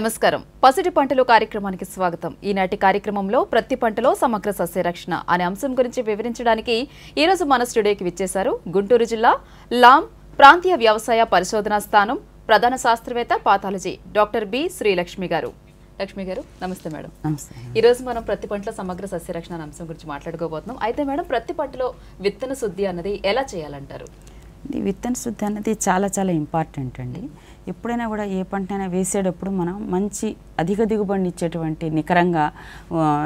నమస్కారం పసిటి పంటలు కార్యక్రమానికి స్వాగతం ఈనాటి కార్యక్రమంలో ప్రతి పంటలో సమగ్ర సస్యరక్షణ అనే అంశం గురించి వివరించడానికి ఈరోజు మన స్టూడియోకి విచ్చేశారు గుంటూరు జిల్లా లాం ప్రాంతీయ వ్యవసాయ పరిశోధనా స్థానం ప్రధాన శాస్త్రవేత్త పాథాలజీ డాక్టర్ బి శ్రీలక్ష్మి గారు లక్ష్మి గారు నమస్తే మేడం నమస్తే ఈరోజు మనం ప్రతి పంటలో సమగ్ర సస్యరక్షణ అనే అంశం గురించి మాట్లాడుకోబోతున్నాం అయితే మేడం ప్రతి పంటలో విత్తన శుద్ధి అన్నది ఎలా చేయాలంటారు విత్తన శుద్ధి అన్నది చాలా చాలా ఇంపార్టెంట్ అండి ఎప్పుడైనా కూడా ఏ పంటనైనా వేసేటప్పుడు మనం మంచి అధిక దిగుబడిని ఇచ్చేటువంటి నికరంగా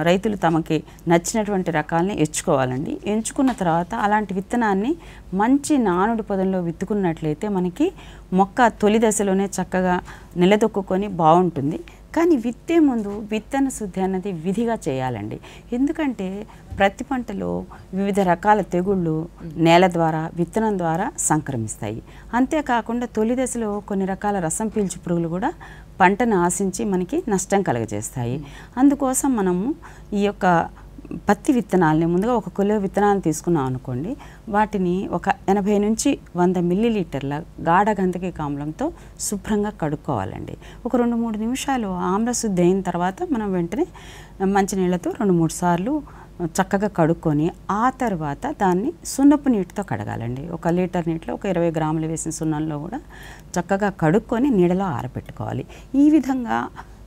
రైతులు తమకి నచ్చినటువంటి రకాలని ఎంచుకోవాలండి ఎంచుకున్న తర్వాత అలాంటి విత్తనాన్ని మంచి నానుడి పదంలో విత్తుకున్నట్లయితే మనకి మొక్క తొలి దశలోనే చక్కగా నిలదొక్కుని బాగుంటుంది కానీ విత్తే ముందు విత్తన శుద్ధి అన్నది విధిగా చేయాలండి ఎందుకంటే ప్రతి పంటలో వివిధ రకాల తెగుళ్ళు నేల ద్వారా విత్తనం ద్వారా సంక్రమిస్తాయి అంతేకాకుండా తొలి దశలో కొన్ని రకాల రసం పీల్చు పురుగులు కూడా పంటను ఆశించి మనకి నష్టం కలుగజేస్తాయి అందుకోసం మనము ఈ యొక్క పత్తి విత్తనాలని ముందుగా ఒక కిలో విత్తనాలు తీసుకున్నాం అనుకోండి వాటిని ఒక ఎనభై నుంచి వంద మిల్లీలీటర్ల గాఢ గంతకి ఆమ్లంతో శుభ్రంగా కడుక్కోవాలండి ఒక రెండు మూడు నిమిషాలు ఆమ్లశుద్ధి అయిన తర్వాత మనం వెంటనే మంచినీళ్ళతో రెండు మూడు సార్లు చక్కగా కడుక్కొని ఆ తర్వాత దాన్ని సున్నపు నీటితో కడగాలండి ఒక లీటర్ నీటిలో ఒక ఇరవై గ్రాములు వేసిన సున్నంలో కూడా చక్కగా కడుక్కొని నీడలో ఆరబెట్టుకోవాలి ఈ విధంగా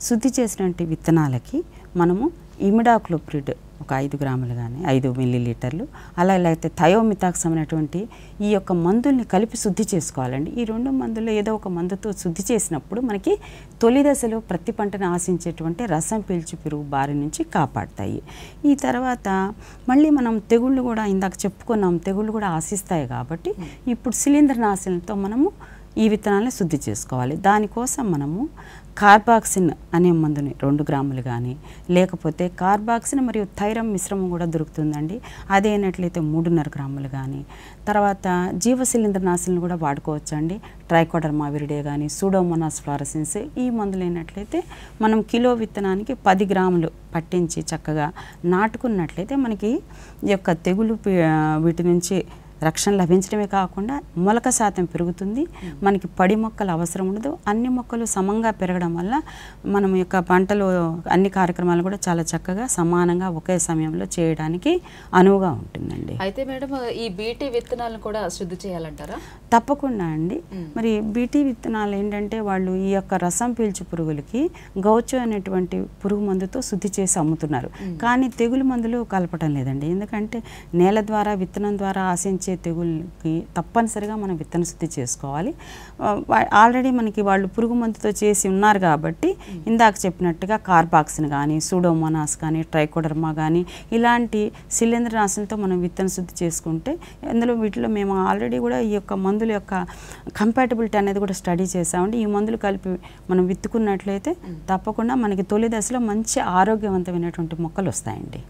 శుద్ధి చేసినటువంటి విత్తనాలకి మనము ఇమిడాక్లోప్రిడ్ ఒక ఐదు గ్రాములు కానీ ఐదు మిల్లీ లీటర్లు అలా లేకపోతే థయోమితాక్స్ అనేటువంటి ఈ యొక్క మందుల్ని కలిపి శుద్ధి చేసుకోవాలండి ఈ రెండు మందుల్లో ఏదో ఒక మందుతో శుద్ధి చేసినప్పుడు మనకి తొలి దశలో ప్రతి పంటను ఆశించేటువంటి రసం పీల్చు పురుగు బారి నుంచి కాపాడతాయి ఈ తర్వాత మళ్ళీ మనం తెగుళ్ళు కూడా ఇందాక చెప్పుకున్నాం తెగుళ్ళు కూడా ఆశిస్తాయి కాబట్టి ఇప్పుడు శిలీంద్రనాశనంతో మనము ఈ విత్తనాలని శుద్ధి చేసుకోవాలి దానికోసం మనము కార్బాక్సిన్ అనే మందుని రెండు గ్రాములు కానీ లేకపోతే కార్బాక్సిన్ మరియు థైరం మిశ్రమం కూడా దొరుకుతుందండి అయినట్లయితే మూడున్నర గ్రాములు కానీ తర్వాత జీవశిలింద్ర నాశనం కూడా వాడుకోవచ్చండి ట్రైకోడర్మా మావిరిడే కానీ సూడోమోనాస్ ఫ్లారసిన్స్ ఈ మందులు అయినట్లయితే మనం కిలో విత్తనానికి పది గ్రాములు పట్టించి చక్కగా నాటుకున్నట్లయితే మనకి ఈ యొక్క తెగులు వీటి నుంచి రక్షణ లభించడమే కాకుండా మొలక శాతం పెరుగుతుంది మనకి పడి మొక్కలు అవసరం ఉండదు అన్ని మొక్కలు సమంగా పెరగడం వల్ల మనం యొక్క పంటలు అన్ని కార్యక్రమాలు కూడా చాలా చక్కగా సమానంగా ఒకే సమయంలో చేయడానికి అనువుగా ఉంటుందండి అయితే మేడం ఈ బీటీ విత్తనాలను కూడా శుద్ధి చేయాలంటారా తప్పకుండా అండి మరి బీటీ విత్తనాలు ఏంటంటే వాళ్ళు ఈ యొక్క రసం పీల్చు పురుగులకి గౌచు అనేటువంటి పురుగు మందుతో శుద్ధి చేసి అమ్ముతున్నారు కానీ తెగులు మందులు కలపటం లేదండి ఎందుకంటే నేల ద్వారా విత్తనం ద్వారా ఆశించి వచ్చే తెగుళ్ళకి తప్పనిసరిగా మనం విత్తన శుద్ధి చేసుకోవాలి ఆల్రెడీ మనకి వాళ్ళు పురుగు మందుతో చేసి ఉన్నారు కాబట్టి ఇందాక చెప్పినట్టుగా కార్బాక్సిన్ కానీ సూడోమోనాస్ కానీ ట్రైకోడర్మా కానీ ఇలాంటి శిలీంద్రనాశులతో మనం విత్తన శుద్ధి చేసుకుంటే అందులో వీటిలో మేము ఆల్రెడీ కూడా ఈ యొక్క మందుల యొక్క కంపాటబిలిటీ అనేది కూడా స్టడీ చేసామంటే ఈ మందులు కలిపి మనం విత్తుకున్నట్లయితే తప్పకుండా మనకి తొలి దశలో మంచి ఆరోగ్యవంతమైనటువంటి మొక్కలు వస్తాయండి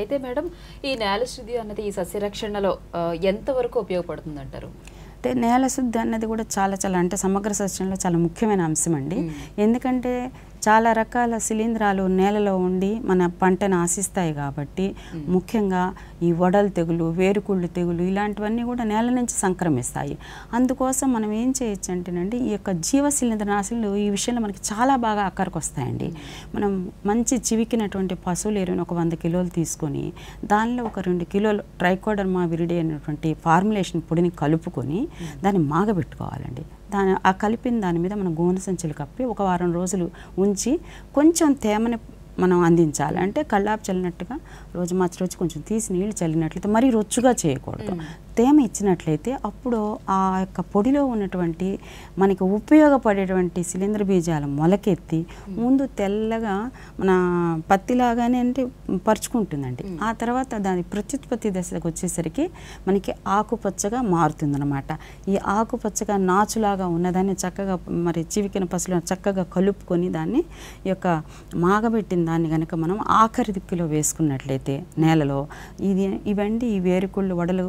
అయితే మేడం ఈ నేల శుద్ధి అన్నది ఈ సస్యరక్షణలో ఎంత ఎంతవరకు ఉపయోగపడుతుంది అంటారు అంటే నేల శుద్ధి అన్నది కూడా చాలా చాలా అంటే సమగ్ర సస్యంలో చాలా ముఖ్యమైన అంశం అండి ఎందుకంటే చాలా రకాల శిలీంధ్రాలు నేలలో ఉండి మన పంటను ఆశిస్తాయి కాబట్టి ముఖ్యంగా ఈ వడలు తెగులు వేరుకుళ్ళు తెగులు ఇలాంటివన్నీ కూడా నేల నుంచి సంక్రమిస్తాయి అందుకోసం మనం ఏం చేయొచ్చు అంటేనండి ఈ యొక్క జీవ శిలీంధ్రనాశనలు ఈ విషయంలో మనకి చాలా బాగా అక్కడికి వస్తాయండి మనం మంచి చివికినటువంటి పశువులు ఎరువును ఒక వంద కిలోలు తీసుకొని దానిలో ఒక రెండు కిలోలు ట్రైకోడర్మా విరిడి అనేటువంటి ఫార్ములేషన్ పొడిని కలుపుకొని దాన్ని మాగబెట్టుకోవాలండి దాని ఆ కలిపిన దాని మీద మనం గోనె సంచులు కప్పి ఒక వారం రోజులు ఉంచి కొంచెం తేమని మనం అందించాలి అంటే కళ్ళాపు చల్లినట్టుగా రోజు మార్చి రోజు కొంచెం తీసి నీళ్ళు చల్లినట్లయితే మరీ రొచ్చుగా చేయకూడదు తేమ ఇచ్చినట్లయితే అప్పుడు ఆ యొక్క పొడిలో ఉన్నటువంటి మనకి ఉపయోగపడేటువంటి శిలీంద్ర బీజాలు మొలకెత్తి ముందు తెల్లగా మన పత్తిలాగానే అంటే పరుచుకుంటుందండి ఆ తర్వాత దాని ప్రత్యుత్పత్తి దశకు వచ్చేసరికి మనకి ఆకుపచ్చగా మారుతుందన్నమాట ఈ ఆకుపచ్చగా నాచులాగా ఉన్నదాన్ని చక్కగా మరి చివికిన పసులు చక్కగా కలుపుకొని దాన్ని ఈ యొక్క మాగబెట్టిన దాన్ని కనుక మనం ఆఖరి దిక్కులో వేసుకున్నట్లయితే నేలలో ఇది ఇవండి ఈ వేరుకుళ్ళు వడలు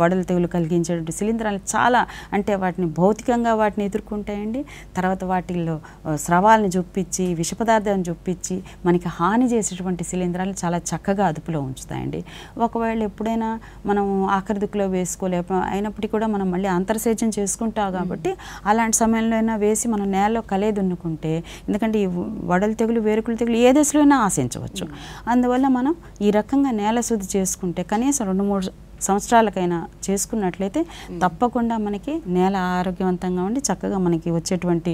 వడలు తెగులు కలిగించేటువంటి శిలీంధ్రాలు చాలా అంటే వాటిని భౌతికంగా వాటిని ఎదుర్కొంటాయండి తర్వాత వాటిల్లో స్రవాలను చూపించి విష పదార్థాలను చూపించి మనకి హాని చేసేటువంటి శిలీంధ్రాలు చాలా చక్కగా అదుపులో ఉంచుతాయండి ఒకవేళ ఎప్పుడైనా మనం ఆఖరి వేసుకోలేక అయినప్పటికీ కూడా మనం మళ్ళీ అంతర్సేచం చేసుకుంటాం కాబట్టి అలాంటి సమయంలో అయినా వేసి మనం నేలలో కలే దున్నుకుంటే ఎందుకంటే ఈ వడలు తెగులు వేరుకులు తెగులు ఏ దశలో అయినా ఆశించవచ్చు అందువల్ల మనం ఈ రకంగా నేల శుద్ధి చేసుకుంటే కనీసం రెండు మూడు సంవత్సరాలకైనా చేసుకున్నట్లయితే తప్పకుండా మనకి నేల ఆరోగ్యవంతంగా ఉండి చక్కగా మనకి వచ్చేటువంటి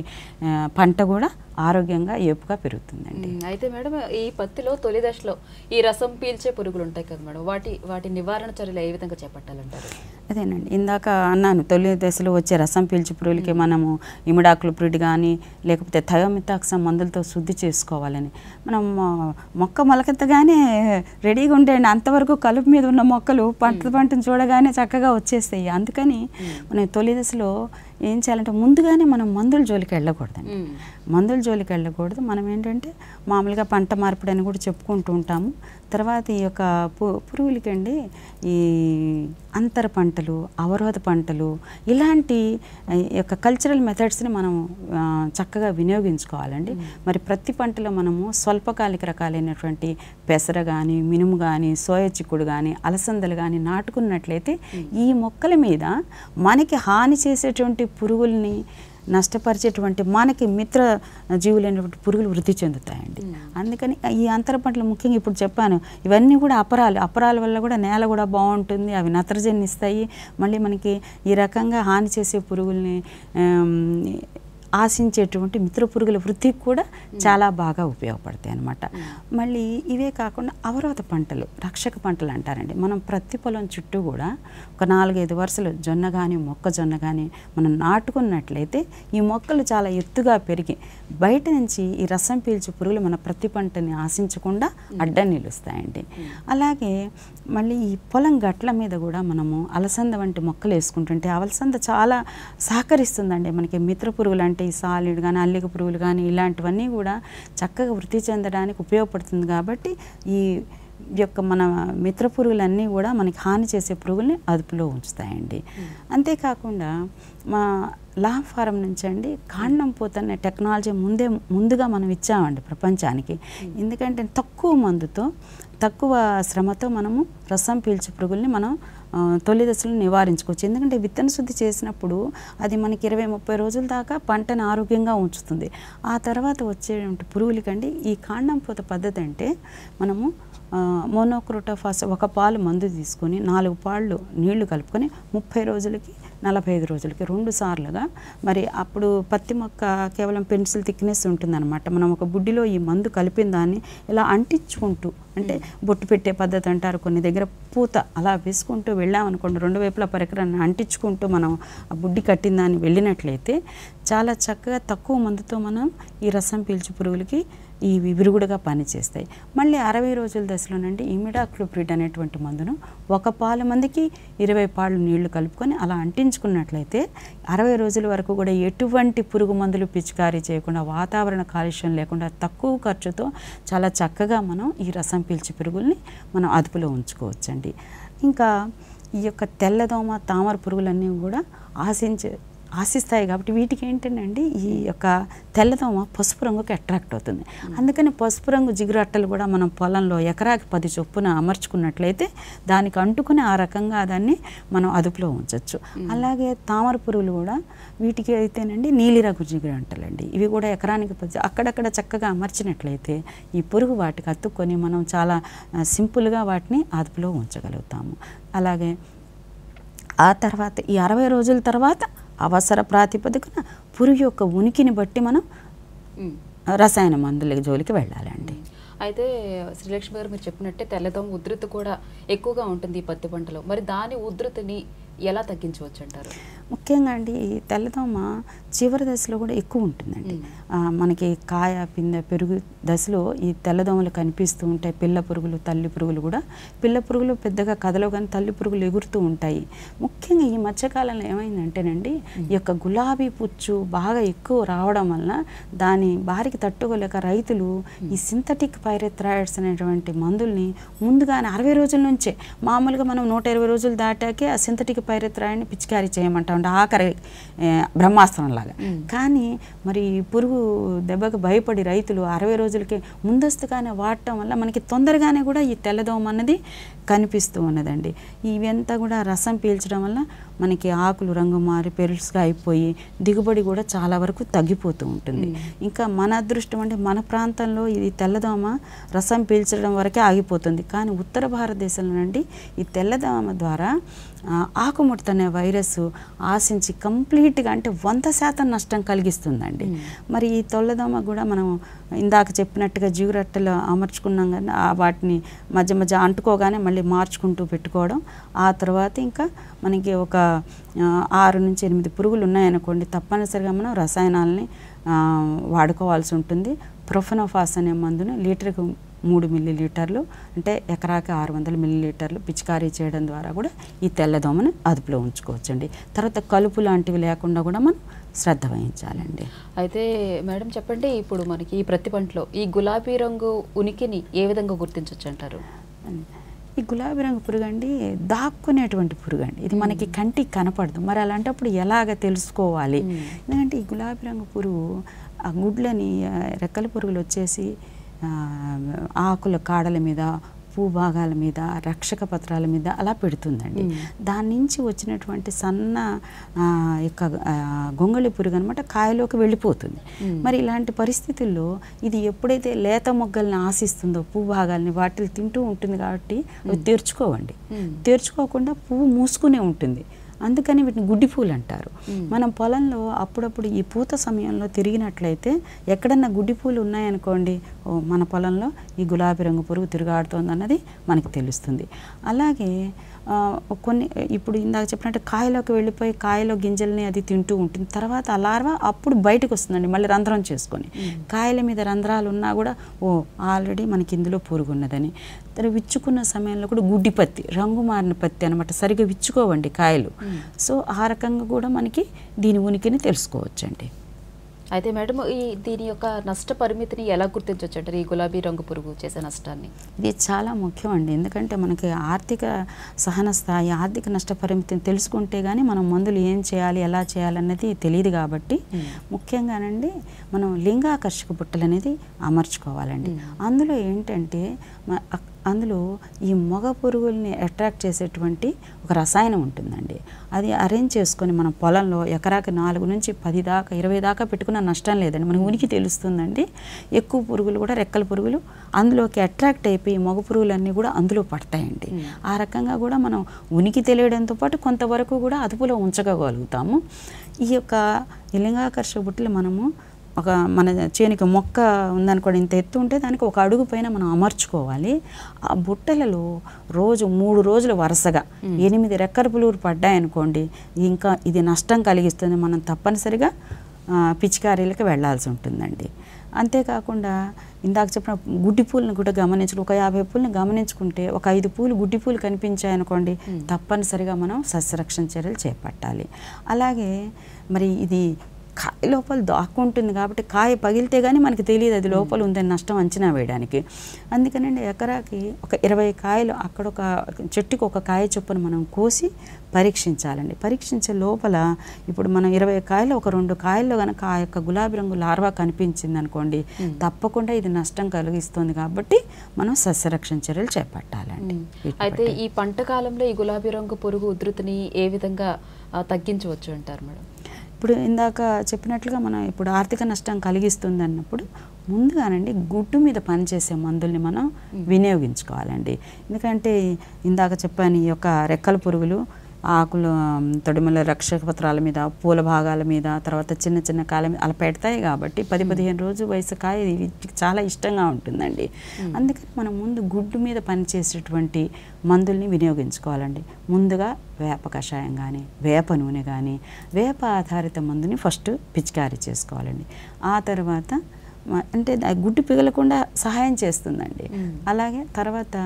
పంట కూడా ఆరోగ్యంగా ఏపుగా పెరుగుతుందండి అయితే మేడం ఈ పత్తిలో తొలి దశలో ఈ రసం పీల్చే పురుగులు ఉంటాయి కదా మేడం వాటి వాటి నివారణ చర్యలు ఏ విధంగా చేపట్టాలంటారు అదేనండి ఇందాక అన్నాను తొలి దశలో వచ్చే రసం పీల్చే పురుగులకి మనము ఇమిడాక్లోప్రిడ్ కానీ లేకపోతే థయోమితాక్సం మందులతో శుద్ధి చేసుకోవాలని మనం మొక్క మొలకెత్తగానే రెడీగా ఉండేయండి అంతవరకు కలుపు మీద ఉన్న మొక్కలు పంట పంటను చూడగానే చక్కగా వచ్చేస్తాయి అందుకని మనం తొలి దశలో ఏం చేయాలంటే ముందుగానే మనం మందుల జోలికి వెళ్ళకూడదండి మందుల జోలికి వెళ్ళకూడదు మనం ఏంటంటే మామూలుగా పంట మార్పిడి అని కూడా చెప్పుకుంటూ ఉంటాము తర్వాత ఈ యొక్క పు పురుగులకండి ఈ అంతర పంటలు అవరోధ పంటలు ఇలాంటి యొక్క కల్చరల్ మెథడ్స్ని మనం చక్కగా వినియోగించుకోవాలండి మరి ప్రతి పంటలో మనము స్వల్పకాలిక రకాలైనటువంటి పెసర కానీ మినుము కానీ సోయ చిక్కుడు కానీ అలసందలు కానీ నాటుకున్నట్లయితే ఈ మొక్కల మీద మనకి హాని చేసేటువంటి పురుగుల్ని నష్టపరిచేటువంటి మనకి మిత్ర జీవులైనటువంటి పురుగులు వృద్ధి చెందుతాయండి అందుకని ఈ అంతర పంటలు ముఖ్యంగా ఇప్పుడు చెప్పాను ఇవన్నీ కూడా అపరాలు అపరాల వల్ల కూడా నేల కూడా బాగుంటుంది అవి నత్రజనిస్తాయి మళ్ళీ మనకి ఈ రకంగా హాని చేసే పురుగుల్ని ఆశించేటువంటి మిత్ర పురుగుల వృద్ధికి కూడా చాలా బాగా ఉపయోగపడతాయి అనమాట మళ్ళీ ఇవే కాకుండా అవరోధ పంటలు రక్షక పంటలు అంటారండి మనం ప్రతి పొలం చుట్టూ కూడా ఒక నాలుగైదు వరుసలు జొన్న కానీ మొక్కజొన్న కానీ మనం నాటుకున్నట్లయితే ఈ మొక్కలు చాలా ఎత్తుగా పెరిగి బయట నుంచి ఈ రసం పీల్చు పురుగులు మన ప్రతి పంటని ఆశించకుండా అడ్డం నిలుస్తాయండి అలాగే మళ్ళీ ఈ పొలం గట్ల మీద కూడా మనము అలసంద వంటి మొక్కలు వేసుకుంటుంటే అలసంద చాలా సహకరిస్తుందండి మనకి మిత్ర పురుగులు అంటే ఈ సాలిడ్ కానీ అల్లిక పురుగులు కానీ ఇలాంటివన్నీ కూడా చక్కగా వృద్ధి చెందడానికి ఉపయోగపడుతుంది కాబట్టి ఈ యొక్క మన మిత్ర పురుగులన్నీ కూడా మనకి హాని చేసే పురుగుల్ని అదుపులో ఉంచుతాయండి hmm. అంతేకాకుండా మా లా ఫారం నుంచి అండి కాండం పోతనే టెక్నాలజీ ముందే ముందుగా మనం ఇచ్చామండి ప్రపంచానికి hmm. ఎందుకంటే తక్కువ మందుతో తక్కువ శ్రమతో మనము రసం పీల్చే పురుగుల్ని మనం తొలి దశలు నివారించుకోవచ్చు ఎందుకంటే విత్తన శుద్ధి చేసినప్పుడు అది మనకి ఇరవై ముప్పై రోజుల దాకా పంటను ఆరోగ్యంగా ఉంచుతుంది ఆ తర్వాత వచ్చే పురుగులకండి ఈ కాండం పోత పద్ధతి అంటే మనము మోనోక్రోటోఫాస్ ఒక పాలు మందు తీసుకొని నాలుగు పాళ్ళు నీళ్లు కలుపుకొని ముప్పై రోజులకి నలభై ఐదు రోజులకి రెండు సార్లుగా మరి అప్పుడు పత్తి మొక్క కేవలం పెన్సిల్ థిక్నెస్ ఉంటుందన్నమాట మనం ఒక బుడ్డిలో ఈ మందు కలిపిన దాన్ని ఇలా అంటించుకుంటూ అంటే బొట్టు పెట్టే పద్ధతి అంటారు కొన్ని దగ్గర పూత అలా వేసుకుంటూ వెళ్ళామనుకోండి రెండు వైపులా పరికరాన్ని అంటించుకుంటూ మనం ఆ బుడ్డి కట్టిన దాన్ని వెళ్ళినట్లయితే చాలా చక్కగా తక్కువ మందుతో మనం ఈ రసం పీల్చు పురుగులకి ఇవి విరుగుడుగా పనిచేస్తాయి మళ్ళీ అరవై రోజుల దశలో నుండి ఇమిడాక్లోప్రిడ్ అనేటువంటి మందును ఒక పాలు మందికి ఇరవై పాళ్ళు నీళ్లు కలుపుకొని అలా అంటించుకున్నట్లయితే అరవై రోజుల వరకు కూడా ఎటువంటి పురుగు మందులు పిచికారీ చేయకుండా వాతావరణ కాలుష్యం లేకుండా తక్కువ ఖర్చుతో చాలా చక్కగా మనం ఈ రసం పీల్చి పురుగుల్ని మనం అదుపులో ఉంచుకోవచ్చండి ఇంకా ఈ యొక్క తెల్లదోమ తామర పురుగులన్నీ కూడా ఆశించే ఆశిస్తాయి కాబట్టి వీటికి ఏంటంటే ఈ యొక్క తెల్లదోమ పసుపు రంగుకి అట్రాక్ట్ అవుతుంది అందుకని పసుపు రంగు జిగురు అట్టలు కూడా మనం పొలంలో ఎకరాకి పది చొప్పున అమర్చుకున్నట్లయితే దానికి అంటుకుని ఆ రకంగా దాన్ని మనం అదుపులో ఉంచవచ్చు అలాగే తామర పురుగులు కూడా వీటికి అయితేనండి నీలిరంగు జిగురు అంటలండి ఇవి కూడా ఎకరానికి పది అక్కడక్కడ చక్కగా అమర్చినట్లయితే ఈ పురుగు వాటికి అతుక్కొని మనం చాలా సింపుల్గా వాటిని అదుపులో ఉంచగలుగుతాము అలాగే ఆ తర్వాత ఈ అరవై రోజుల తర్వాత అవసర ప్రాతిపదికన పురుగు యొక్క ఉనికిని బట్టి మనం రసాయన మందుల జోలికి వెళ్ళాలండి అయితే శ్రీలక్ష్మి గారు మీరు చెప్పినట్టే తెల్లదోమ ఉధృతి కూడా ఎక్కువగా ఉంటుంది ఈ పత్తి పంటలో మరి దాని ఉధృతిని ఎలా తగ్గించవచ్చు అంటారు ముఖ్యంగా అండి తెల్లదోమ చివరి దశలో కూడా ఎక్కువ ఉంటుందండి మనకి కాయ పిందె పెరుగు దశలో ఈ తెల్లదోమలు కనిపిస్తూ ఉంటాయి పిల్ల పురుగులు తల్లి పురుగులు కూడా పిల్ల పురుగులు పెద్దగా కదలవు కానీ తల్లి పురుగులు ఎగురుతూ ఉంటాయి ముఖ్యంగా ఈ మధ్యకాలంలో ఏమైందంటేనండి ఈ యొక్క గులాబీ పుచ్చు బాగా ఎక్కువ రావడం వలన దాని బారికి తట్టుకోలేక రైతులు ఈ సింథటిక్ పైరెథ్రాయిడ్స్ అనేటువంటి మందుల్ని ముందుగానే అరవై రోజుల నుంచే మామూలుగా మనం నూట ఇరవై రోజులు దాటాకే ఆ సింథటిక్ పైరత్రాయని పిచికారీ చేయమంటా ఉంటే ఆఖరి బ్రహ్మాస్త్రంలాగా కానీ మరి పురుగు దెబ్బకు భయపడి రైతులు అరవై రోజులకి ముందస్తుగానే వాడటం వల్ల మనకి తొందరగానే కూడా ఈ తెల్లదోమ అన్నది కనిపిస్తూ ఉన్నదండి ఇవంతా కూడా రసం పీల్చడం వల్ల మనకి ఆకులు రంగు మారి పెరుసుగా అయిపోయి దిగుబడి కూడా చాలా వరకు తగ్గిపోతూ ఉంటుంది ఇంకా మన అదృష్టం అంటే మన ప్రాంతంలో ఇది తెల్లదోమ రసం పీల్చడం వరకే ఆగిపోతుంది కానీ ఉత్తర భారతదేశంలో నుండి ఈ తెల్లదోమ ద్వారా ఆకుముడత అనే వైరస్ ఆశించి కంప్లీట్గా అంటే వంద శాతం నష్టం కలిగిస్తుందండి మరి ఈ తొల్లదోమ కూడా మనం ఇందాక చెప్పినట్టుగా జీవురట్టెలు అమర్చుకున్నాం కానీ వాటిని మధ్య మధ్య అంటుకోగానే మళ్ళీ మార్చుకుంటూ పెట్టుకోవడం ఆ తర్వాత ఇంకా మనకి ఒక ఆరు నుంచి ఎనిమిది పురుగులు ఉన్నాయనుకోండి తప్పనిసరిగా మనం రసాయనాలని వాడుకోవాల్సి ఉంటుంది ప్రొఫెనోఫాస్ అనే మందును లీటర్కి మూడు మిల్లీలీటర్లు లీటర్లు అంటే ఎకరాకి ఆరు వందల మిల్లీలీటర్లు లీటర్లు పిచికారీ చేయడం ద్వారా కూడా ఈ తెల్లదోమను అదుపులో ఉంచుకోవచ్చండి తర్వాత కలుపు లాంటివి లేకుండా కూడా మనం శ్రద్ధ వహించాలండి అయితే మేడం చెప్పండి ఇప్పుడు మనకి ఈ ప్రతి పంటలో ఈ గులాబీ రంగు ఉనికిని ఏ విధంగా గుర్తించవచ్చు అంటారు ఈ గులాబీ రంగు పురుగు అండి దాక్కునేటువంటి పురుగు అండి ఇది మనకి కంటికి కనపడదు మరి అలాంటప్పుడు ఎలాగ తెలుసుకోవాలి ఎందుకంటే ఈ గులాబీ రంగు పురుగు ఆ గుడ్లని రెక్కల పురుగులు వచ్చేసి ఆకుల కాడల మీద భూభాగాల మీద రక్షక పత్రాల మీద అలా పెడుతుందండి దాని నుంచి వచ్చినటువంటి సన్న యొక్క గొంగళి పురుగు అనమాట కాయలోకి వెళ్ళిపోతుంది మరి ఇలాంటి పరిస్థితుల్లో ఇది ఎప్పుడైతే లేత మొగ్గల్ని ఆశిస్తుందో భూభాగాల్ని వాటిని తింటూ ఉంటుంది కాబట్టి తెరుచుకోవండి తెరుచుకోకుండా పువ్వు మూసుకునే ఉంటుంది అందుకని వీటిని గుడ్డి పూలు అంటారు మనం పొలంలో అప్పుడప్పుడు ఈ పూత సమయంలో తిరిగినట్లయితే ఎక్కడన్నా గుడ్డి పూలు ఉన్నాయనుకోండి మన పొలంలో ఈ గులాబీ రంగు పురుగు తిరుగాడుతోంది అన్నది మనకి తెలుస్తుంది అలాగే కొన్ని ఇప్పుడు ఇందాక చెప్పినట్టు కాయలోకి వెళ్ళిపోయి కాయలో గింజల్ని అది తింటూ ఉంటుంది తర్వాత ఆ అప్పుడు బయటకు వస్తుందండి మళ్ళీ రంధ్రం చేసుకొని కాయల మీద రంధ్రాలు ఉన్నా కూడా ఓ ఆల్రెడీ మనకి ఇందులో ఉన్నదని తర్వాత విచ్చుకున్న సమయంలో కూడా గుడ్డి పత్తి రంగు మారిన పత్తి అనమాట సరిగ్గా విచ్చుకోవండి కాయలు సో ఆ రకంగా కూడా మనకి దీని ఉనికిని తెలుసుకోవచ్చండి అయితే మేడం ఈ దీని యొక్క నష్ట పరిమితిని ఎలా గుర్తించవచ్చు అంటారు ఈ గులాబీ రంగు పురుగు చేసే నష్టాన్ని ఇది చాలా ముఖ్యం అండి ఎందుకంటే మనకి ఆర్థిక సహన స్థాయి ఆర్థిక నష్ట పరిమితిని తెలుసుకుంటే కానీ మనం మందులు ఏం చేయాలి ఎలా చేయాలన్నది తెలియదు కాబట్టి ముఖ్యంగానండి మనం లింగాకర్షక బుట్టలు అనేది అమర్చుకోవాలండి అందులో ఏంటంటే అందులో ఈ మొగ పురుగుల్ని అట్రాక్ట్ చేసేటువంటి ఒక రసాయనం ఉంటుందండి అది అరేంజ్ చేసుకొని మనం పొలంలో ఎకరాకి నాలుగు నుంచి పది దాకా ఇరవై దాకా పెట్టుకున్న నష్టం లేదండి మన ఉనికి తెలుస్తుందండి ఎక్కువ పురుగులు కూడా రెక్కల పురుగులు అందులోకి అట్రాక్ట్ అయిపోయి మొగ పురుగులన్నీ కూడా అందులో పడతాయండి ఆ రకంగా కూడా మనం ఉనికి తెలియడంతో పాటు కొంతవరకు కూడా అదుపులో ఉంచగలుగుతాము ఈ యొక్క ఇలింగాకర్ష బుట్టలు మనము ఒక మన చేనికి మొక్క ఉందనుకోండి ఇంత ఎత్తు ఉంటే దానికి ఒక అడుగు పైన మనం అమర్చుకోవాలి ఆ బుట్టలలో రోజు మూడు రోజులు వరుసగా ఎనిమిది రెక్కల పులుగులు పడ్డాయనుకోండి ఇంకా ఇది నష్టం కలిగిస్తుంది మనం తప్పనిసరిగా పిచికారీలకు వెళ్లాల్సి ఉంటుందండి అంతేకాకుండా ఇందాక చెప్పిన గుడ్డి పూలను కూడా గమనించడం ఒక యాభై పూలను గమనించుకుంటే ఒక ఐదు పూలు గుడ్డి పూలు కనిపించాయనుకోండి తప్పనిసరిగా మనం సస్యరక్షణ చర్యలు చేపట్టాలి అలాగే మరి ఇది కాయ లోపల దాక్కుంటుంది కాబట్టి కాయ పగిలితే కానీ మనకి తెలియదు అది లోపల ఉందని నష్టం అంచనా వేయడానికి అందుకనండి ఎకరాకి ఒక ఇరవై కాయలు అక్కడ ఒక చెట్టుకు ఒక కాయ చొప్పున మనం కోసి పరీక్షించాలండి పరీక్షించే లోపల ఇప్పుడు మనం ఇరవై కాయలు ఒక రెండు కాయల్లో కనుక ఆ యొక్క గులాబీ రంగు లార్వా కనిపించింది అనుకోండి తప్పకుండా ఇది నష్టం కలిగిస్తుంది కాబట్టి మనం సస్యరక్షణ చర్యలు చేపట్టాలండి అయితే ఈ పంట కాలంలో ఈ గులాబీ రంగు పురుగు ఉధృతిని ఏ విధంగా తగ్గించవచ్చు అంటారు మేడం ఇప్పుడు ఇందాక చెప్పినట్లుగా మనం ఇప్పుడు ఆర్థిక నష్టం కలిగిస్తుంది అన్నప్పుడు ముందుగానండి గుడ్డు మీద పనిచేసే మందుల్ని మనం వినియోగించుకోవాలండి ఎందుకంటే ఇందాక చెప్పాను ఈ యొక్క రెక్కల పురుగులు ఆకులు తొడిమల రక్షక పత్రాల మీద పూల భాగాల మీద తర్వాత చిన్న చిన్న కాల మీద అలా పెడతాయి కాబట్టి పది పదిహేను రోజు వయసు కాయ చాలా ఇష్టంగా ఉంటుందండి అందుకని మనం ముందు గుడ్డు మీద పనిచేసేటువంటి మందుల్ని వినియోగించుకోవాలండి ముందుగా వేప కషాయం కానీ వేప నూనె కానీ వేప ఆధారిత మందుని ఫస్ట్ పిచికారీ చేసుకోవాలండి ఆ తర్వాత అంటే గుడ్డు పిగలకుండా సహాయం చేస్తుందండి అలాగే తర్వాత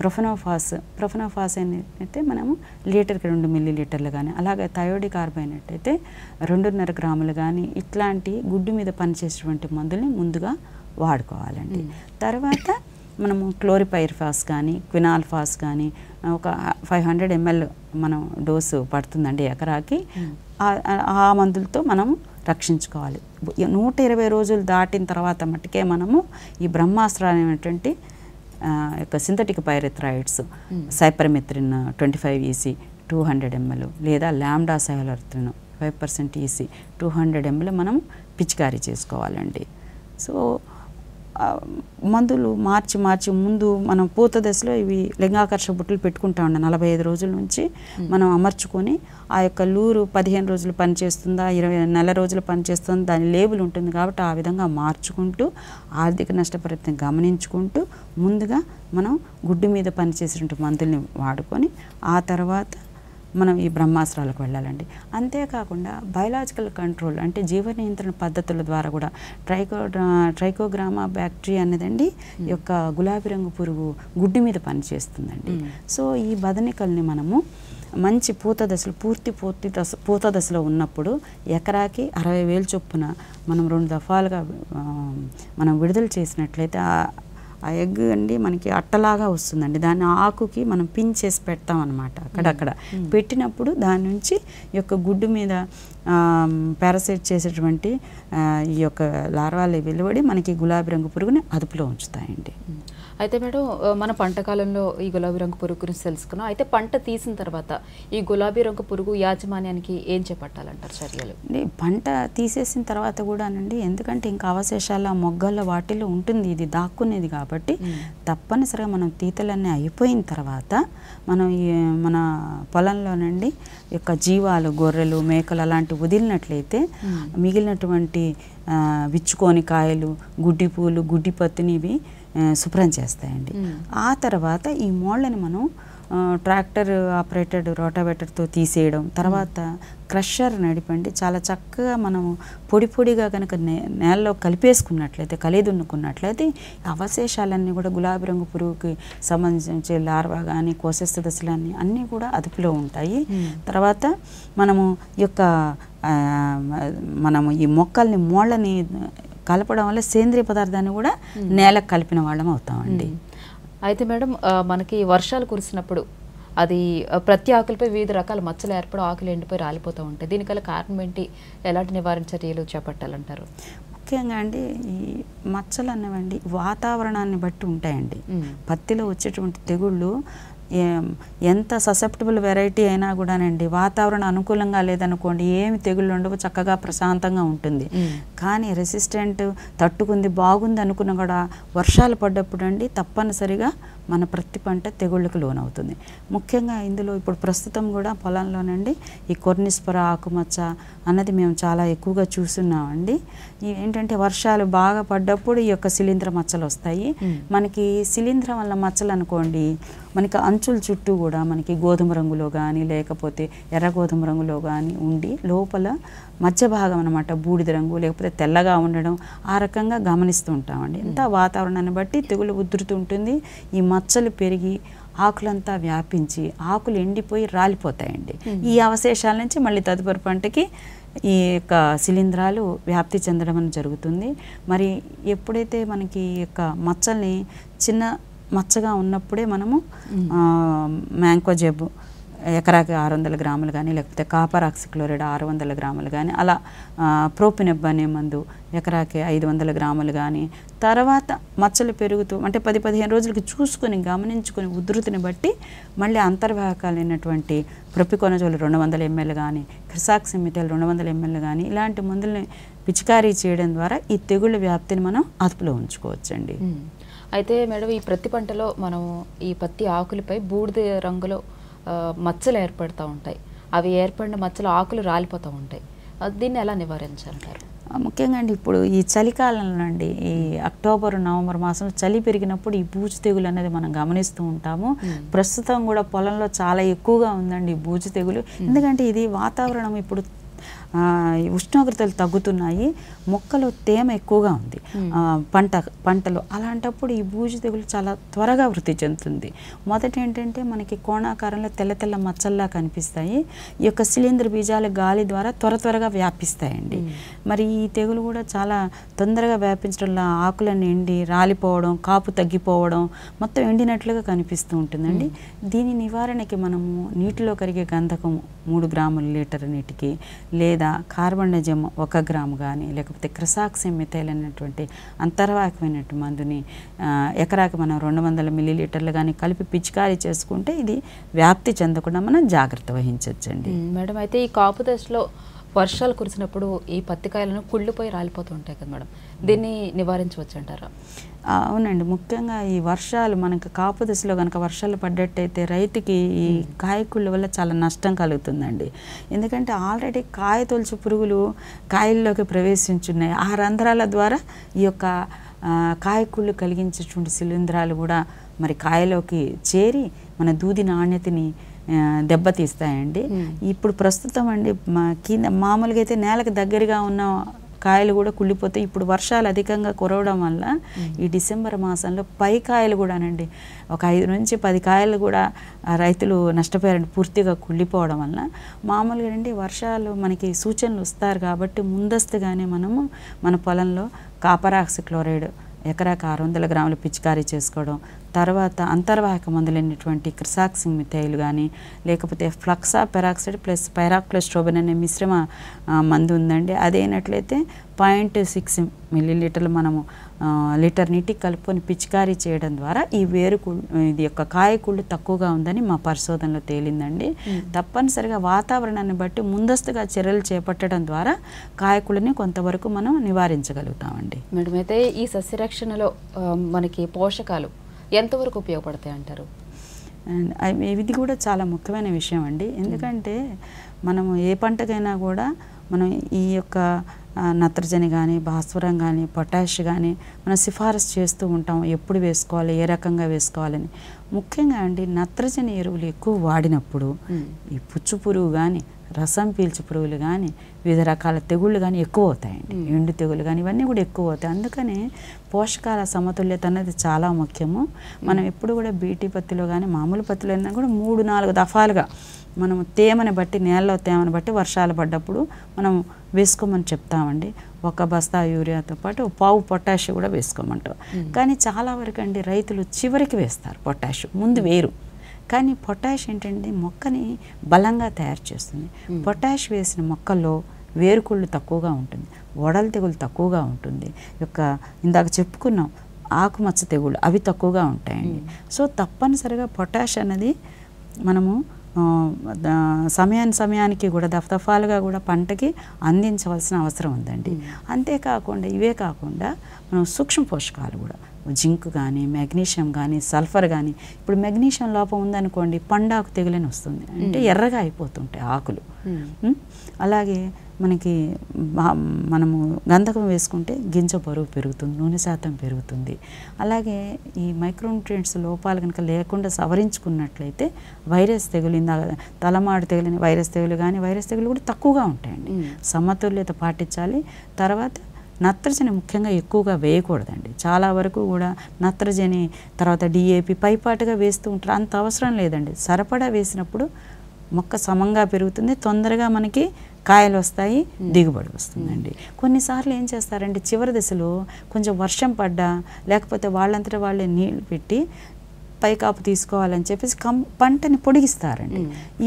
ప్రొఫనోఫాస్ ప్రొఫనోఫాస్ అయితే మనము లీటర్కి రెండు మిల్లీ లీటర్లు కానీ అలాగే థయోడి కార్బైనట్ అయితే రెండున్నర గ్రాములు కానీ ఇట్లాంటి గుడ్డు మీద పనిచేసేటువంటి మందుల్ని ముందుగా వాడుకోవాలండి తర్వాత మనము క్లోరిపైర్ఫాస్ కానీ క్వినాల్ఫాస్ కానీ ఒక ఫైవ్ హండ్రెడ్ ఎంఎల్ మనం డోసు పడుతుందండి ఎకరాకి ఆ మందులతో మనం రక్షించుకోవాలి నూట ఇరవై రోజులు దాటిన తర్వాత మట్టుకే మనము ఈ బ్రహ్మాస్త్ర అనేటువంటి యొక్క synthetic pyrethroids cypermethrin twenty five EC e two hundred ml లేదా lambda cyhalothrin five percent EC e two hundred ml మనం పిచికారీ చేసుకోవాలండి సో మందులు మార్చి మార్చి ముందు మనం పూత దశలో ఇవి లింగాకర్ష బుట్టలు పెట్టుకుంటా ఉండే నలభై ఐదు రోజుల నుంచి మనం అమర్చుకొని ఆ యొక్క లూరు పదిహేను రోజులు పనిచేస్తుందా ఇరవై నెల రోజులు పనిచేస్తుందా దాని లేబుల్ ఉంటుంది కాబట్టి ఆ విధంగా మార్చుకుంటూ ఆర్థిక నష్టపరితం గమనించుకుంటూ ముందుగా మనం గుడ్డు మీద పనిచేసినటువంటి మందుల్ని వాడుకొని ఆ తర్వాత మనం ఈ బ్రహ్మాస్త్రాలకు వెళ్ళాలండి అంతేకాకుండా బయలాజికల్ కంట్రోల్ అంటే జీవ నియంత్రణ పద్ధతుల ద్వారా కూడా ట్రైకో ట్రైకోగ్రామా బ్యాక్టీరియా అనేదండి యొక్క గులాబీ రంగు పురుగు గుడ్డి మీద పనిచేస్తుందండి సో ఈ బదనికల్ని మనము మంచి పూత దశలు పూర్తి పూర్తి దశ పూత దశలో ఉన్నప్పుడు ఎకరాకి అరవై వేలు చొప్పున మనం రెండు దఫాలుగా మనం విడుదల చేసినట్లయితే ఆ ఎగ్ అండి మనకి అట్టలాగా వస్తుందండి దాని ఆకుకి మనం పిన్ చేసి పెడతాం అనమాట అక్కడక్కడ పెట్టినప్పుడు దాని నుంచి ఈ యొక్క గుడ్డు మీద పారాసైట్ చేసేటువంటి ఈ యొక్క లార్వాలు వెలువడి మనకి గులాబీ రంగు పురుగుని అదుపులో ఉంచుతాయండి అయితే మేడం మన పంట కాలంలో ఈ గులాబీ రంగు పురుగు గురించి తెలుసుకున్నాం అయితే పంట తీసిన తర్వాత ఈ గులాబీ రంగు పురుగు యాజమాన్యానికి ఏం చేపట్టాలంటారు చర్యలు పంట తీసేసిన తర్వాత కూడానండి ఎందుకంటే ఇంకా అవశేషాల మొగ్గల వాటిలో ఉంటుంది ఇది దాక్కునేది కాబట్టి తప్పనిసరిగా మనం తీతలన్నీ అయిపోయిన తర్వాత మనం మన పొలంలో నుండి యొక్క జీవాలు గొర్రెలు మేకలు అలాంటి వదిలినట్లయితే మిగిలినటువంటి విచ్చుకోని కాయలు గుడ్డి పూలు గుడ్డి పత్తిని ఇవి శుభ్రం చేస్తాయండి ఆ తర్వాత ఈ మోళ్ళని మనం ట్రాక్టర్ ఆపరేటెడ్ రోటావేటర్తో తీసేయడం తర్వాత క్రషర్ నడిపండి చాలా చక్కగా మనం పొడి పొడిగా కనుక నే నేలలో కలిపేసుకున్నట్లయితే కలిదున్నుకున్నట్లయితే అవశేషాలన్నీ కూడా గులాబీ రంగు పురుగుకి సంబంధించి లార్వా కానీ కోశస్థ దశలన్నీ అన్నీ కూడా అదుపులో ఉంటాయి తర్వాత మనము యొక్క మనము ఈ మొక్కల్ని మోళ్ళని కలపడం వల్ల సేంద్రియ పదార్థాన్ని కూడా నేలకు కలిపిన వాళ్ళం అవుతామండి అయితే మేడం మనకి వర్షాలు కురిసినప్పుడు అది ప్రతి ఆకులపై వివిధ రకాల మచ్చలు ఏర్పడి ఆకులు ఎండిపోయి రాలిపోతూ ఉంటాయి దీనికల కారణం ఏంటి ఎలాంటి నివారణ చర్యలు చేపట్టాలంటారు ముఖ్యంగా అండి ఈ మచ్చలు అన్నవండి వాతావరణాన్ని బట్టి ఉంటాయండి పత్తిలో వచ్చేటువంటి తెగుళ్ళు ఎంత ససెప్టబుల్ వెరైటీ అయినా కూడానండి వాతావరణం అనుకూలంగా లేదనుకోండి ఏమి తెగుళ్ళు ఉండవు చక్కగా ప్రశాంతంగా ఉంటుంది కానీ రెసిస్టెంట్ తట్టుకుంది బాగుంది అనుకున్న కూడా వర్షాలు పడ్డప్పుడు అండి తప్పనిసరిగా మన ప్రతి పంట తెగుళ్ళకు లోనవుతుంది ముఖ్యంగా ఇందులో ఇప్పుడు ప్రస్తుతం కూడా పొలంలోనండి ఈ కొర్నిస్పర ఆకుమచ్చ అన్నది మేము చాలా ఎక్కువగా చూస్తున్నామండి ఏంటంటే వర్షాలు బాగా పడ్డప్పుడు ఈ యొక్క శిలీంధ్ర మచ్చలు వస్తాయి మనకి శిలీంధ్రం వల్ల మచ్చలు అనుకోండి మనకి అంచుల చుట్టూ కూడా మనకి గోధుమ రంగులో కానీ లేకపోతే ఎర్ర గోధుమ రంగులో కానీ ఉండి లోపల మధ్య భాగం అనమాట బూడిద రంగు లేకపోతే తెల్లగా ఉండడం ఆ రకంగా గమనిస్తూ ఉంటామండి ఇంత వాతావరణాన్ని బట్టి తెగులు ఉధృతి ఉంటుంది ఈ మచ్చలు పెరిగి ఆకులంతా వ్యాపించి ఆకులు ఎండిపోయి రాలిపోతాయండి ఈ అవశేషాల నుంచి మళ్ళీ తదుపరి పంటకి ఈ యొక్క శిలీంధ్రాలు వ్యాప్తి చెందడం అని జరుగుతుంది మరి ఎప్పుడైతే మనకి ఈ యొక్క మచ్చల్ని చిన్న మచ్చగా ఉన్నప్పుడే మనము మ్యాంకోజెబ్ ఎకరాకి ఆరు వందల గ్రాములు కానీ లేకపోతే కాపర్ ఆక్సిక్లోరైడ్ ఆరు వందల గ్రాములు కానీ అలా ప్రోపినెబ్ అనే మందు ఎకరాకి ఐదు వందల గ్రాములు కానీ తర్వాత మచ్చలు పెరుగుతూ అంటే పది పదిహేను రోజులకి చూసుకొని గమనించుకొని ఉధృతిని బట్టి మళ్ళీ అంతర్వాహకాలైనటువంటి ప్రొపికొనజోలు రెండు వందల ఎంఎల్ కానీ క్రిసాక్సిమితలు రెండు వందల ఎంఎల్ కానీ ఇలాంటి మందుల్ని పిచికారీ చేయడం ద్వారా ఈ తెగుళ్ళ వ్యాప్తిని మనం అదుపులో ఉంచుకోవచ్చండి అయితే మేడం ఈ ప్రతి పంటలో మనం ఈ పత్తి ఆకులపై బూడిద రంగులో మచ్చలు ఏర్పడుతూ ఉంటాయి అవి ఏర్పడిన మచ్చలు ఆకులు రాలిపోతూ ఉంటాయి దీన్ని ఎలా నివారించాలంటారు ముఖ్యంగా అండి ఇప్పుడు ఈ చలికాలంలో అండి ఈ అక్టోబర్ నవంబర్ మాసంలో చలి పెరిగినప్పుడు ఈ బూజు తెగులు అనేది మనం గమనిస్తూ ఉంటాము ప్రస్తుతం కూడా పొలంలో చాలా ఎక్కువగా ఉందండి ఈ బూజు తెగులు ఎందుకంటే ఇది వాతావరణం ఇప్పుడు ఉష్ణోగ్రతలు తగ్గుతున్నాయి మొక్కలో తేమ ఎక్కువగా ఉంది పంట పంటలో అలాంటప్పుడు ఈ బూజు తెగులు చాలా త్వరగా వృద్ధి చెందుతుంది మొదట ఏంటంటే మనకి కోణాకారంలో తెల్ల తెల్ల మచ్చల్లా కనిపిస్తాయి ఈ యొక్క శిలీంద్ర బీజాలు గాలి ద్వారా త్వర త్వరగా వ్యాపిస్తాయండి మరి ఈ తెగులు కూడా చాలా తొందరగా వ్యాపించడంలో ఆకులను ఎండి రాలిపోవడం కాపు తగ్గిపోవడం మొత్తం ఎండినట్లుగా కనిపిస్తూ ఉంటుందండి దీని నివారణకి మనము నీటిలో కరిగే గంధకం మూడు గ్రాముల లీటర్ నీటికి లేదా కార్బన్ డైజమ్ ఒక గ్రాము కానీ లేకపోతే తిక్రసాక్ష్యం మిథైల్ అనేటువంటి అంతర్వాహకమైనటువంటి మందుని ఎకరాకి మనం రెండు వందల మిల్లీలీటర్లు కానీ కలిపి పిచికారీ చేసుకుంటే ఇది వ్యాప్తి చెందకుండా మనం జాగ్రత్త వహించవచ్చండి మేడం అయితే ఈ కాపు దశలో వర్షాలు కురిసినప్పుడు ఈ పత్తికాయలను కుళ్ళిపోయి రాలిపోతూ ఉంటాయి కదా మేడం దీన్ని నివారించవచ్చు అంటారా అవునండి ముఖ్యంగా ఈ వర్షాలు మనకు కాపు దశలో కనుక వర్షాలు పడ్డట్టయితే రైతుకి ఈ కాయకుళ్ళ వల్ల చాలా నష్టం కలుగుతుందండి ఎందుకంటే ఆల్రెడీ కాయ తొలచు పురుగులు కాయల్లోకి ప్రవేశించున్నాయి ఆ రంధ్రాల ద్వారా ఈ యొక్క కాయకుళ్ళు కలిగించేటువంటి శిలీంధ్రాలు కూడా మరి కాయలోకి చేరి మన దూది నాణ్యతని దెబ్బతీస్తాయండి ఇప్పుడు ప్రస్తుతం అండి కింద మామూలుగా అయితే నేలకు దగ్గరగా ఉన్న కాయలు కూడా కుళ్ళిపోతాయి ఇప్పుడు వర్షాలు అధికంగా కురవడం వల్ల ఈ డిసెంబర్ మాసంలో పై కాయలు కూడానండి ఒక ఐదు నుంచి పది కాయలు కూడా రైతులు నష్టపోయారండి పూర్తిగా కుళ్ళిపోవడం వల్ల మామూలుగా అండి వర్షాలు మనకి సూచనలు వస్తారు కాబట్టి ముందస్తుగానే మనము మన పొలంలో కాపరాక్సిక్లోరైడ్ క్లోరైడ్ ఎకరాకు ఆరు వందల గ్రాములు పిచికారీ చేసుకోవడం తర్వాత అంతర్వాహక మందులైనటువంటి క్రిసాక్సింగ్ మిథైల్ కానీ లేకపోతే ఫ్లక్సా పెరాక్సైడ్ ప్లస్ పైరాక్లోస్ట్రోబిన్ అనే మిశ్రమ మందు ఉందండి అదైనట్లయితే పాయింట్ సిక్స్ మిల్లీలీటర్లు మనము లీటర్ నీటికి కలుపుకొని పిచికారీ చేయడం ద్వారా ఈ వేరు ఇది యొక్క కాయకుళ్ళు తక్కువగా ఉందని మా పరిశోధనలో తేలిందండి తప్పనిసరిగా వాతావరణాన్ని బట్టి ముందస్తుగా చర్యలు చేపట్టడం ద్వారా కాయకుళ్ళని కొంతవరకు మనం నివారించగలుగుతామండి మేడం అయితే ఈ సస్యరక్షణలో మనకి పోషకాలు ఎంతవరకు ఉపయోగపడతాయి అంటారు అండ్ ఇది కూడా చాలా ముఖ్యమైన విషయం అండి ఎందుకంటే మనము ఏ పంటకైనా కూడా మనం ఈ యొక్క నత్రజని కానీ భాస్వరం కానీ పొటాష్ కానీ మనం సిఫారసు చేస్తూ ఉంటాం ఎప్పుడు వేసుకోవాలి ఏ రకంగా వేసుకోవాలని ముఖ్యంగా అండి నత్రజని ఎరువులు ఎక్కువ వాడినప్పుడు ఈ పుచ్చు పురుగు కానీ రసం పీల్చు పురుగులు కానీ వివిధ రకాల తెగుళ్ళు కానీ ఎక్కువ అవుతాయండి ఎండు తెగులు కానీ ఇవన్నీ కూడా ఎక్కువ అవుతాయి అందుకని పోషకాల సమతుల్యత అనేది చాలా ముఖ్యము మనం ఎప్పుడు కూడా బీటీ పత్తిలో కానీ మామూలు పత్తిలో అయినా కూడా మూడు నాలుగు దఫాలుగా మనం తేమని బట్టి నేలలో తేమని బట్టి వర్షాలు పడ్డప్పుడు మనం వేసుకోమని చెప్తామండి ఒక బస్తా యూరియాతో పాటు పావు పొటాష్ కూడా వేసుకోమంటాం కానీ చాలా వరకు అండి రైతులు చివరికి వేస్తారు పొటాష్ ముందు వేరు కానీ పొటాష్ ఏంటంటే మొక్కని బలంగా తయారు చేస్తుంది పొటాష్ వేసిన మొక్కల్లో వేరుకుళ్ళు తక్కువగా ఉంటుంది వడల తెగులు తక్కువగా ఉంటుంది యొక్క ఇందాక చెప్పుకున్నాం ఆకుమచ్చ తెగులు అవి తక్కువగా ఉంటాయండి సో తప్పనిసరిగా పొటాష్ అనేది మనము సమయాన్ని సమయానికి కూడా దఫదఫాలుగా కూడా పంటకి అందించవలసిన అవసరం ఉందండి అంతేకాకుండా ఇవే కాకుండా మనం సూక్ష్మ పోషకాలు కూడా జింక్ కానీ మెగ్నీషియం కానీ సల్ఫర్ కానీ ఇప్పుడు మెగ్నీషియం లోపం ఉందనుకోండి పండాకు తెగులని వస్తుంది అంటే ఎర్రగా అయిపోతుంటాయి ఆకులు అలాగే మనకి మనము గంధకం వేసుకుంటే గింజ బరువు పెరుగుతుంది నూనె శాతం పెరుగుతుంది అలాగే ఈ మైక్రోన్యూట్రియంట్స్ లోపాలు కనుక లేకుండా సవరించుకున్నట్లయితే వైరస్ తెగులు ఇందాక తలమాడు తెగులని వైరస్ తెగులు కానీ వైరస్ తెగులు కూడా తక్కువగా ఉంటాయండి సమతుల్యత పాటించాలి తర్వాత నత్రజని ముఖ్యంగా ఎక్కువగా వేయకూడదండి చాలా వరకు కూడా నత్రజని తర్వాత డిఏపి పైపాటుగా వేస్తూ ఉంటారు అంత అవసరం లేదండి సరిపడా వేసినప్పుడు మొక్క సమంగా పెరుగుతుంది తొందరగా మనకి కాయలు వస్తాయి దిగుబడి వస్తుందండి కొన్నిసార్లు ఏం చేస్తారంటే చివరి దశలో కొంచెం వర్షం పడ్డా లేకపోతే వాళ్ళంతా వాళ్ళే నీళ్ళు పెట్టి పైకాపు తీసుకోవాలని చెప్పేసి కం పంటని పొడిగిస్తారండి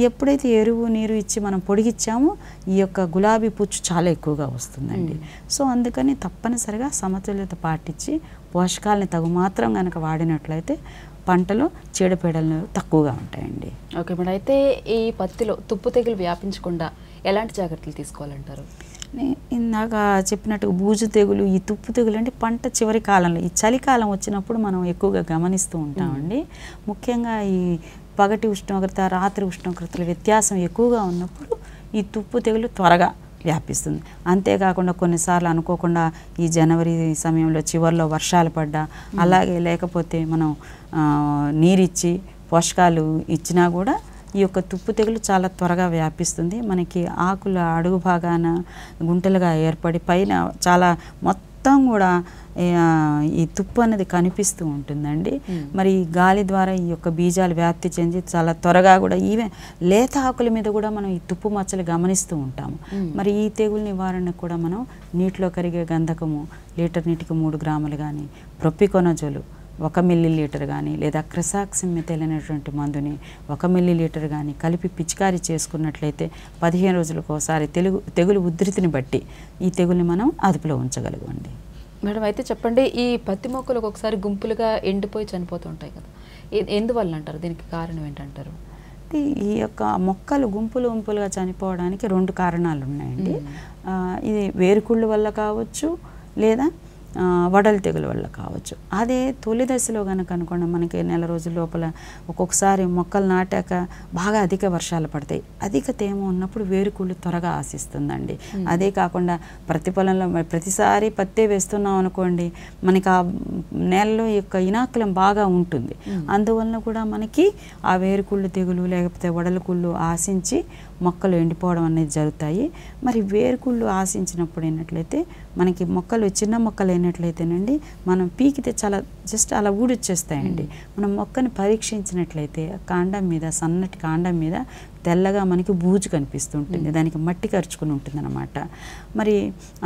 ఎప్పుడైతే ఎరువు నీరు ఇచ్చి మనం పొడిగిచ్చామో ఈ యొక్క గులాబీ పుచ్చు చాలా ఎక్కువగా వస్తుందండి సో అందుకని తప్పనిసరిగా సమతుల్యత పాటించి పోషకాలని తగు మాత్రం కనుక వాడినట్లయితే పంటలు చీడపీడలు తక్కువగా ఉంటాయండి ఓకే మేడం అయితే ఈ పత్తిలో తుప్పు తెగులు వ్యాపించకుండా ఎలాంటి జాగ్రత్తలు తీసుకోవాలంటారు ఇందాక చెప్పినట్టుగా బూజు తెగులు ఈ తుప్పు తెగులు అంటే పంట చివరి కాలంలో ఈ చలికాలం వచ్చినప్పుడు మనం ఎక్కువగా గమనిస్తూ ఉంటామండి ముఖ్యంగా ఈ పగటి ఉష్ణోగ్రత రాత్రి ఉష్ణోగ్రతల వ్యత్యాసం ఎక్కువగా ఉన్నప్పుడు ఈ తుప్పు తెగులు త్వరగా వ్యాపిస్తుంది అంతేకాకుండా కొన్నిసార్లు అనుకోకుండా ఈ జనవరి సమయంలో చివరిలో వర్షాలు పడ్డా అలాగే లేకపోతే మనం నీరిచ్చి పోషకాలు ఇచ్చినా కూడా ఈ యొక్క తుప్పు తెగులు చాలా త్వరగా వ్యాపిస్తుంది మనకి ఆకుల అడుగు భాగాన గుంటలుగా ఏర్పడి పైన చాలా మొత్తం కూడా ఈ తుప్పు అనేది కనిపిస్తూ ఉంటుందండి మరి గాలి ద్వారా ఈ యొక్క బీజాలు వ్యాప్తి చెంది చాలా త్వరగా కూడా ఈవెన్ లేత ఆకుల మీద కూడా మనం ఈ తుప్పు మచ్చలు గమనిస్తూ ఉంటాము మరి ఈ తెగులు నివారణకు కూడా మనం నీటిలో కరిగే గంధకము లీటర్ నీటికి మూడు గ్రాములు కానీ ప్రొప్పికొనజోలు ఒక మిల్లీలీటర్ కానీ లేదా క్రిసాక్సిమితెల్ అనేటువంటి మందుని ఒక మిల్లీలీటర్ కానీ కలిపి పిచికారీ చేసుకున్నట్లయితే పదిహేను రోజులకు ఒకసారి తెలుగు తెగులు ఉధృతిని బట్టి ఈ తెగుల్ని మనం అదుపులో ఉంచగలగండి మేడం అయితే చెప్పండి ఈ పత్తి మొక్కలు ఒకసారి గుంపులుగా ఎండిపోయి చనిపోతూ ఉంటాయి కదా ఎందువల్ల అంటారు దీనికి కారణం ఏంటంటారు ఈ యొక్క మొక్కలు గుంపులు గుంపులుగా చనిపోవడానికి రెండు కారణాలు ఉన్నాయండి ఇది వేరుకుళ్ళు వల్ల కావచ్చు లేదా వడల తెగుల వల్ల కావచ్చు అదే తొలి దశలో కనుక అనుకోండి మనకి నెల రోజుల లోపల ఒక్కొక్కసారి మొక్కలు నాటాక బాగా అధిక వర్షాలు పడతాయి అధిక తేమ ఉన్నప్పుడు వేరుకుళ్ళు త్వరగా ఆశిస్తుందండి అదే కాకుండా ప్రతి పొలంలో ప్రతిసారి పత్తే వేస్తున్నాం అనుకోండి మనకి ఆ నేలలో యొక్క ఇనాకులం బాగా ఉంటుంది అందువలన కూడా మనకి ఆ వేరుకుళ్ళు తెగులు లేకపోతే వడలకుళ్ళు ఆశించి మొక్కలు ఎండిపోవడం అనేది జరుగుతాయి మరి వేరుకుళ్ళు ఆశించినప్పుడు ఏంటట్లయితే మనకి మొక్కలు చిన్న మొక్కలు అయినట్లయితేనండి మనం పీకితే చాలా జస్ట్ అలా ఊడొచ్చేస్తాయండి మనం మొక్కని పరీక్షించినట్లయితే కాండం మీద సన్నటి కాండం మీద తెల్లగా మనకి బూజు కనిపిస్తుంటుంది దానికి మట్టి కరుచుకుని ఉంటుంది అనమాట మరి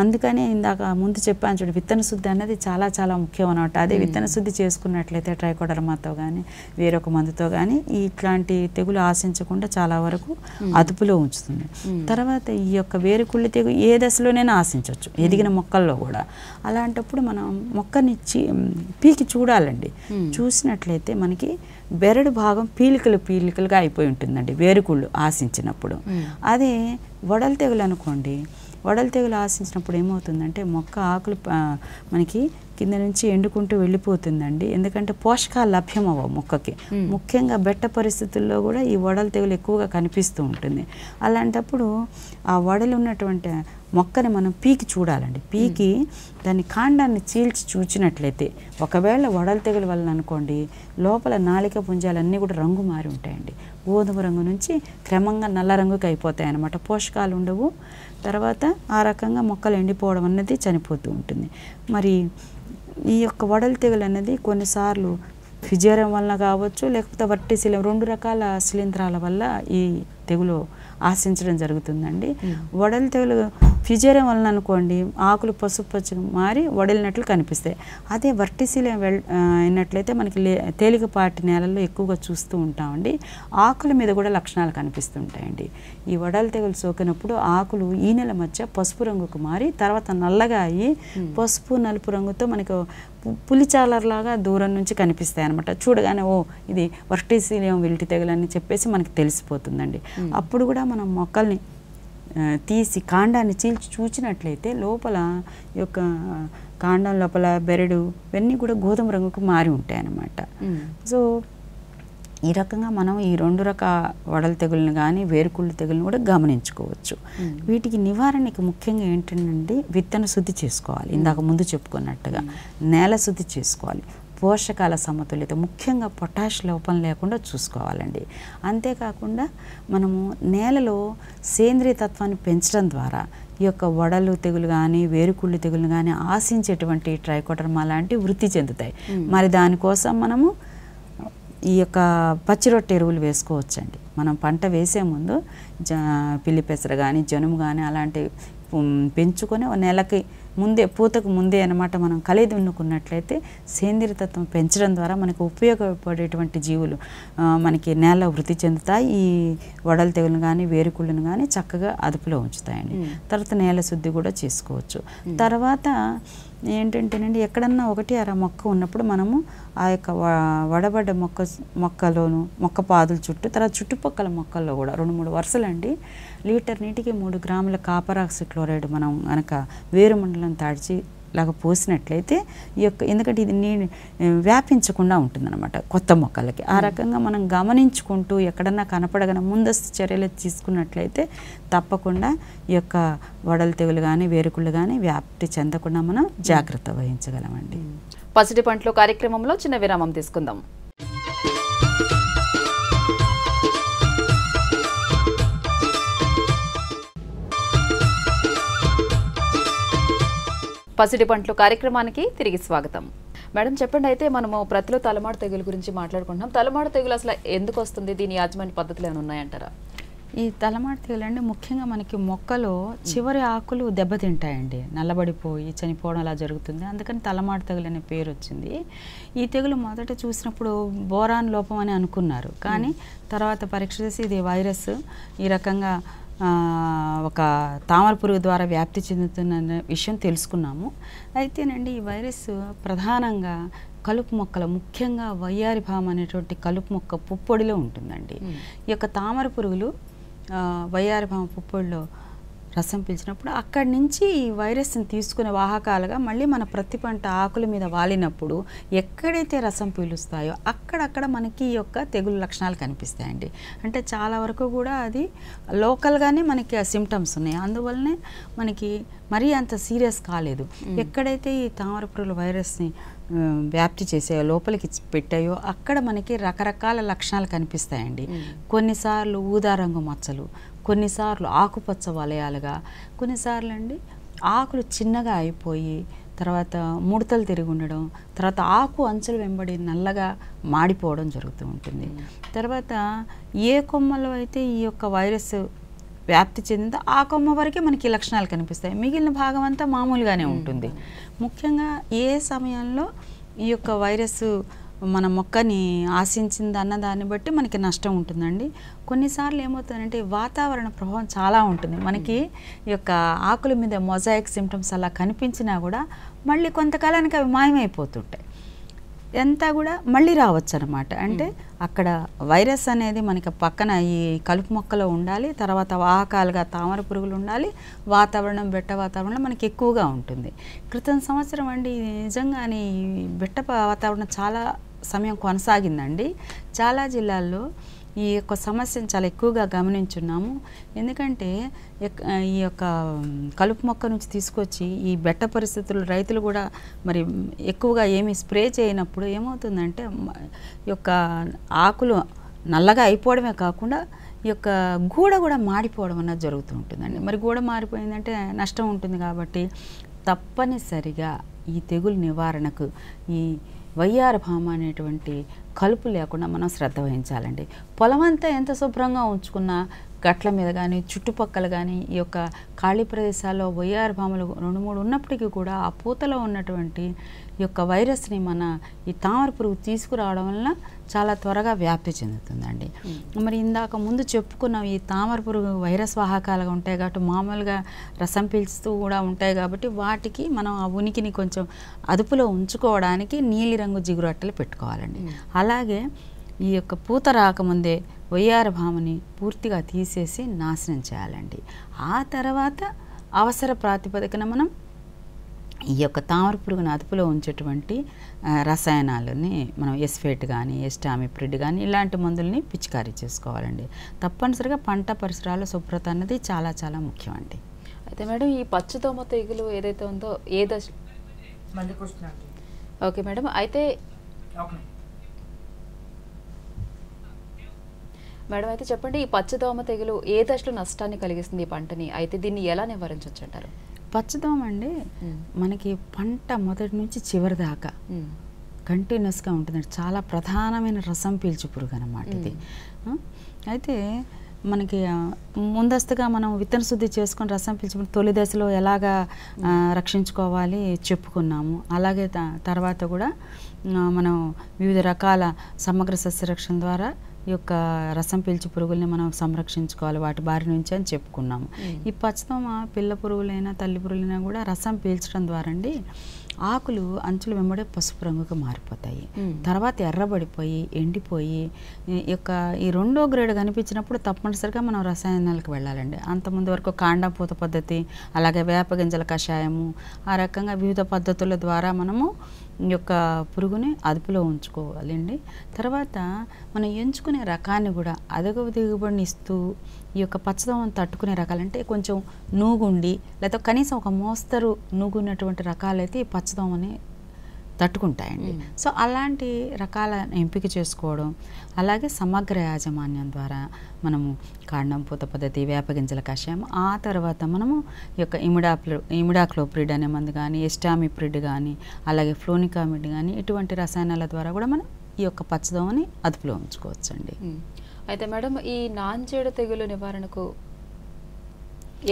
అందుకనే ఇందాక ముందు చెప్పాను చూడు విత్తన శుద్ధి అనేది చాలా చాలా ముఖ్యం అనమాట అదే విత్తన శుద్ధి చేసుకున్నట్లయితే ట్రైకోడర్మాతో కానీ వేరొక మందుతో కానీ ఇట్లాంటి తెగులు ఆశించకుండా చాలా వరకు అదుపులో ఉంచుతుంది తర్వాత ఈ యొక్క వేరుకుళ్ళు తెగు ఏ దశలోనైనా ఆశించవచ్చు ఎదిగిన మొక్కల్లో కూడా అలాంటప్పుడు మనం మొక్కని పీకి చూడాలండి చూసినట్లయితే మనకి బెరడు భాగం పీలికలు పీలికలుగా అయిపోయి ఉంటుందండి వేరుకుళ్ళు ఆశించినప్పుడు అదే వడలు తెగులు అనుకోండి వడల తెగులు ఆశించినప్పుడు ఏమవుతుందంటే మొక్క ఆకులు మనకి కింద నుంచి ఎండుకుంటూ వెళ్ళిపోతుందండి ఎందుకంటే పోషకాలు లభ్యం అవ్వవు మొక్కకి ముఖ్యంగా బెట్ట పరిస్థితుల్లో కూడా ఈ వడల తెగులు ఎక్కువగా కనిపిస్తూ ఉంటుంది అలాంటప్పుడు ఆ వడలు ఉన్నటువంటి మొక్కని మనం పీకి చూడాలండి పీకి దాని కాండాన్ని చీల్చి చూచినట్లయితే ఒకవేళ వడల తెగులు వల్ల అనుకోండి లోపల నాలిక పుంజాలన్నీ కూడా రంగు మారి ఉంటాయండి గోధుమ రంగు నుంచి క్రమంగా నల్ల రంగుకి అయిపోతాయి అన్నమాట పోషకాలు ఉండవు తర్వాత ఆ రకంగా మొక్కలు ఎండిపోవడం అన్నది చనిపోతూ ఉంటుంది మరి ఈ యొక్క వడల తెగులు అనేది కొన్నిసార్లు ఫిజేరం వలన కావచ్చు లేకపోతే వట్టి శిలం రెండు రకాల శిలీంధ్రాల వల్ల ఈ తెగులు ఆశించడం జరుగుతుందండి వడల తెగులు ఫిజేరియం వలన అనుకోండి ఆకులు పసుపు పచ్చుగా మారి వడలినట్లు కనిపిస్తాయి అదే వర్టిసిల్ వెల్ అయినట్లయితే మనకి తేలికపాటి నేలల్లో ఎక్కువగా చూస్తూ ఉంటామండి ఆకుల మీద కూడా లక్షణాలు కనిపిస్తుంటాయండి ఈ వడల తెగులు సోకినప్పుడు ఆకులు ఈ నెల మధ్య పసుపు రంగుకు మారి తర్వాత నల్లగా అయ్యి పసుపు నలుపు రంగుతో మనకు పులిచాలర్లాగా దూరం నుంచి కనిపిస్తాయి అనమాట చూడగానే ఓ ఇది వర్టిసిలియం విల్టి తెగలని చెప్పేసి మనకి తెలిసిపోతుందండి అప్పుడు కూడా మనం మొక్కల్ని తీసి కాండాన్ని చీల్చి చూచినట్లయితే లోపల యొక్క కాండం లోపల బెరడు ఇవన్నీ కూడా గోధుమ రంగుకు మారి ఉంటాయి అన్నమాట సో ఈ రకంగా మనం ఈ రెండు రకాల వడల తెగులను కానీ వేరుకుళ్ళు తెగులను కూడా గమనించుకోవచ్చు వీటికి నివారణకి ముఖ్యంగా ఏంటంటే విత్తన శుద్ధి చేసుకోవాలి ఇందాక ముందు చెప్పుకున్నట్టుగా నేల శుద్ధి చేసుకోవాలి పోషకాల సమతుల్యత ముఖ్యంగా పొటాష్ లోపం లేకుండా చూసుకోవాలండి అంతేకాకుండా మనము నేలలో సేంద్రియ తత్వాన్ని పెంచడం ద్వారా ఈ యొక్క వడలు తెగులు కానీ వేరుకుళ్ళు తెగులు కానీ ఆశించేటువంటి ట్రైకోటర్మా లాంటి వృత్తి చెందుతాయి మరి దానికోసం మనము ఈ యొక్క పచ్చి రొట్టె ఎరువులు వేసుకోవచ్చండి మనం పంట వేసే ముందు జ పిల్లిపెసర కానీ జనుము కానీ అలాంటి పెంచుకొని నెలకి ముందే పూతకు ముందే అనమాట మనం కలి దున్నుకున్నట్లయితే సేంద్రియతత్వం పెంచడం ద్వారా మనకు ఉపయోగపడేటువంటి జీవులు మనకి నేల వృద్ధి చెందుతాయి ఈ వడల తెగులను కానీ వేరుకుళ్ళను కానీ చక్కగా అదుపులో ఉంచుతాయండి తర్వాత నేల శుద్ధి కూడా చేసుకోవచ్చు తర్వాత ఏంటంటేనండి ఎక్కడన్నా ఒకటి అర మొక్క ఉన్నప్పుడు మనము ఆ యొక్క వడబడ్డ మొక్క మొక్కలోను మొక్క పాదుల చుట్టూ తర్వాత చుట్టుపక్కల మొక్కల్లో కూడా రెండు మూడు వరుసలండి లీటర్ నీటికి మూడు గ్రాముల కాపరాక్సి క్లోరైడ్ మనం కనుక వేరు మండలం తాడిచి లాగా పోసినట్లయితే ఈ యొక్క ఎందుకంటే ఇది నీ వ్యాపించకుండా ఉంటుందన్నమాట కొత్త మొక్కలకి ఆ రకంగా మనం గమనించుకుంటూ ఎక్కడన్నా కనపడగన ముందస్తు చర్యలు తీసుకున్నట్లయితే తప్పకుండా ఈ యొక్క వడల తెగులు కానీ వేరుకుళ్ళు కానీ వ్యాప్తి చెందకుండా మనం జాగ్రత్త వహించగలమండి పసిటి పంటలో కార్యక్రమంలో చిన్న విరామం తీసుకుందాం పసిడి పంటలు కార్యక్రమానికి తిరిగి స్వాగతం మేడం చెప్పండి అయితే మనము ప్రతిలో తలమాడ తెగులు గురించి మాట్లాడుకుంటున్నాం తలమాడ తెగులు అసలు ఎందుకు వస్తుంది దీని యాజమాన్య పద్ధతులు ఏమైనా ఉన్నాయంటారా ఈ తలమాడ అండి ముఖ్యంగా మనకి మొక్కలో చివరి ఆకులు దెబ్బతింటాయండి నల్లబడిపోయి చనిపోవడం అలా జరుగుతుంది అందుకని తలమాడ తెగులు అనే పేరు వచ్చింది ఈ తెగులు మొదట చూసినప్పుడు బోరాన్ లోపం అని అనుకున్నారు కానీ తర్వాత పరీక్ష చేసి ఇది వైరస్ ఈ రకంగా ఒక తామర పురుగు ద్వారా వ్యాప్తి చెందుతున్న విషయం తెలుసుకున్నాము అయితేనండి ఈ వైరస్ ప్రధానంగా కలుపు మొక్కల ముఖ్యంగా వయ్యారి భామ అనేటువంటి కలుపు మొక్క పుప్పొడిలో ఉంటుందండి ఈ యొక్క తామర పురుగులు వయ్యారి భామ పుప్పొడిలో రసం పీల్చినప్పుడు అక్కడి నుంచి ఈ వైరస్ని తీసుకునే వాహకాలుగా మళ్ళీ మన ప్రతి పంట ఆకుల మీద వాలినప్పుడు ఎక్కడైతే రసం పీలుస్తాయో అక్కడక్కడ మనకి ఈ యొక్క తెగులు లక్షణాలు కనిపిస్తాయండి అంటే చాలా వరకు కూడా అది లోకల్గానే మనకి ఆ సిమ్టమ్స్ ఉన్నాయి అందువల్లనే మనకి మరీ అంత సీరియస్ కాలేదు ఎక్కడైతే ఈ తామర పురుగుల వైరస్ని వ్యాప్తి చేసాయో లోపలికి పెట్టాయో అక్కడ మనకి రకరకాల లక్షణాలు కనిపిస్తాయండి కొన్నిసార్లు ఊదారంగు మచ్చలు కొన్నిసార్లు ఆకుపచ్చ వలయాలుగా కొన్నిసార్లు అండి ఆకులు చిన్నగా అయిపోయి తర్వాత ముడతలు తిరిగి ఉండడం తర్వాత ఆకు అంచులు వెంబడి నల్లగా మాడిపోవడం జరుగుతూ ఉంటుంది తర్వాత ఏ కొమ్మలో అయితే ఈ యొక్క వైరస్ వ్యాప్తి చెందిందో ఆ కొమ్మ వరకే మనకి లక్షణాలు కనిపిస్తాయి మిగిలిన భాగం అంతా మామూలుగానే ఉంటుంది ముఖ్యంగా ఏ సమయంలో ఈ యొక్క వైరస్ మన మొక్కని ఆశించింది అన్న దాన్ని బట్టి మనకి నష్టం ఉంటుందండి కొన్నిసార్లు ఏమవుతుందంటే వాతావరణ ప్రభావం చాలా ఉంటుంది మనకి ఈ యొక్క ఆకుల మీద మొజాయిక్ సిమ్టమ్స్ అలా కనిపించినా కూడా మళ్ళీ కొంతకాలానికి అవి మాయమైపోతుంటాయి ఎంత కూడా మళ్ళీ రావచ్చు అనమాట అంటే అక్కడ వైరస్ అనేది మనకి పక్కన ఈ కలుపు మొక్కలో ఉండాలి తర్వాత వాహకాలుగా తామర పురుగులు ఉండాలి వాతావరణం బెట్ట వాతావరణం మనకి ఎక్కువగా ఉంటుంది క్రితం సంవత్సరం అండి నిజంగానే బెట్ట వాతావరణం చాలా సమయం కొనసాగిందండి చాలా జిల్లాల్లో ఈ యొక్క సమస్యను చాలా ఎక్కువగా గమనించున్నాము ఎందుకంటే ఈ యొక్క కలుపు మొక్క నుంచి తీసుకొచ్చి ఈ బెట్ట పరిస్థితులు రైతులు కూడా మరి ఎక్కువగా ఏమి స్ప్రే చేయనప్పుడు ఏమవుతుందంటే ఈ యొక్క ఆకులు నల్లగా అయిపోవడమే కాకుండా ఈ యొక్క గూడ కూడా మాడిపోవడం అన్నది జరుగుతూ ఉంటుందండి మరి గూడ మారిపోయిందంటే నష్టం ఉంటుంది కాబట్టి తప్పనిసరిగా ఈ తెగులు నివారణకు ఈ వయ్యార భామ అనేటువంటి కలుపు లేకుండా మనం శ్రద్ధ వహించాలండి పొలమంతా ఎంత శుభ్రంగా ఉంచుకున్నా గట్ల మీద కానీ చుట్టుపక్కల కానీ ఈ యొక్క ఖాళీ ప్రదేశాల్లో వయ్యార భామలు రెండు మూడు ఉన్నప్పటికీ కూడా ఆ పూతలో ఉన్నటువంటి యొక్క వైరస్ని మన ఈ తామర పురుగు తీసుకురావడం వలన చాలా త్వరగా వ్యాప్తి చెందుతుందండి మరి ఇందాక ముందు చెప్పుకున్నాం ఈ తామర పురుగు వైరస్ వాహకాలుగా ఉంటాయి కాబట్టి మామూలుగా రసం పీల్చుతూ కూడా ఉంటాయి కాబట్టి వాటికి మనం ఆ ఉనికిని కొంచెం అదుపులో ఉంచుకోవడానికి నీలిరంగు జిగురట్టలు పెట్టుకోవాలండి అలాగే ఈ యొక్క పూత రాకముందే వయ్యార భామని పూర్తిగా తీసేసి నాశనం చేయాలండి ఆ తర్వాత అవసర ప్రాతిపదికన మనం ఈ యొక్క తామర పురుగును అదుపులో ఉంచేటువంటి రసాయనాలని మనం ఎస్ఫేట్ కానీ ఎస్టామిప్రిడ్ కానీ ఇలాంటి మందుల్ని పిచికారీ చేసుకోవాలండి తప్పనిసరిగా పంట పరిసరాల శుభ్రత అన్నది చాలా చాలా ముఖ్యం అండి అయితే మేడం ఈ పచ్చదోమ తెగులు ఏదైతే ఉందో ఏ దశ ఓకే మేడం అయితే మేడం అయితే చెప్పండి ఈ పచ్చదోమ తెగులు ఏ దశలో నష్టాన్ని కలిగిస్తుంది ఈ పంటని అయితే దీన్ని ఎలా నివారించవచ్చు అంటారు పచ్చదోమ అండి మనకి పంట మొదటి నుంచి చివరి దాకా కంటిన్యూస్గా ఉంటుందండి చాలా ప్రధానమైన రసం పీల్చు పురుగు అనమాట ఇది అయితే మనకి ముందస్తుగా మనం విత్తన శుద్ధి చేసుకుని రసం పీల్చుకుని తొలి దశలో ఎలాగా రక్షించుకోవాలి చెప్పుకున్నాము అలాగే తర్వాత కూడా మనం వివిధ రకాల సమగ్ర సస్యరక్షణ ద్వారా యొక్క రసం పీల్చి పురుగుల్ని మనం సంరక్షించుకోవాలి వాటి బారి నుంచి అని చెప్పుకున్నాము ఈ పచ్చతమ పిల్ల పురుగులైనా తల్లి పురుగులైనా కూడా రసం పీల్చడం ద్వారా అండి ఆకులు అంచుల వెంబడే పసుపు రంగుకి మారిపోతాయి తర్వాత ఎర్రబడిపోయి ఎండిపోయి యొక్క ఈ రెండో గ్రేడ్ కనిపించినప్పుడు తప్పనిసరిగా మనం రసాయనాలకు వెళ్ళాలండి అంతకుముందు వరకు కాండం పూత పద్ధతి అలాగే వేప గింజల కషాయము ఆ రకంగా వివిధ పద్ధతుల ద్వారా మనము యొక్క పురుగుని అదుపులో ఉంచుకోవాలండి తర్వాత మనం ఎంచుకునే రకాన్ని కూడా అదొక దిగుబడిని ఇస్తూ ఈ యొక్క పచ్చదనం తట్టుకునే రకాలంటే కొంచెం నూగుండి లేకపోతే కనీసం ఒక మోస్తరు నూగున్నటువంటి రకాలైతే ఈ పచ్చదమని తట్టుకుంటాయండి సో అలాంటి రకాల ఎంపిక చేసుకోవడం అలాగే సమగ్ర యాజమాన్యం ద్వారా మనము కాండం పూత పద్ధతి వేపగింజల కషాయం ఆ తర్వాత మనము ఈ యొక్క ఇమిడాప్లో ఇమిడాక్లోప్రిడ్ అనే మందు కానీ ఎస్టామిప్రిడ్ కానీ అలాగే ఫ్లోనికామిడ్ కానీ ఇటువంటి రసాయనాల ద్వారా కూడా మనం ఈ యొక్క పచ్చదోమని అదుపులో ఉంచుకోవచ్చండి అయితే మేడం ఈ చెడు తెగులు నివారణకు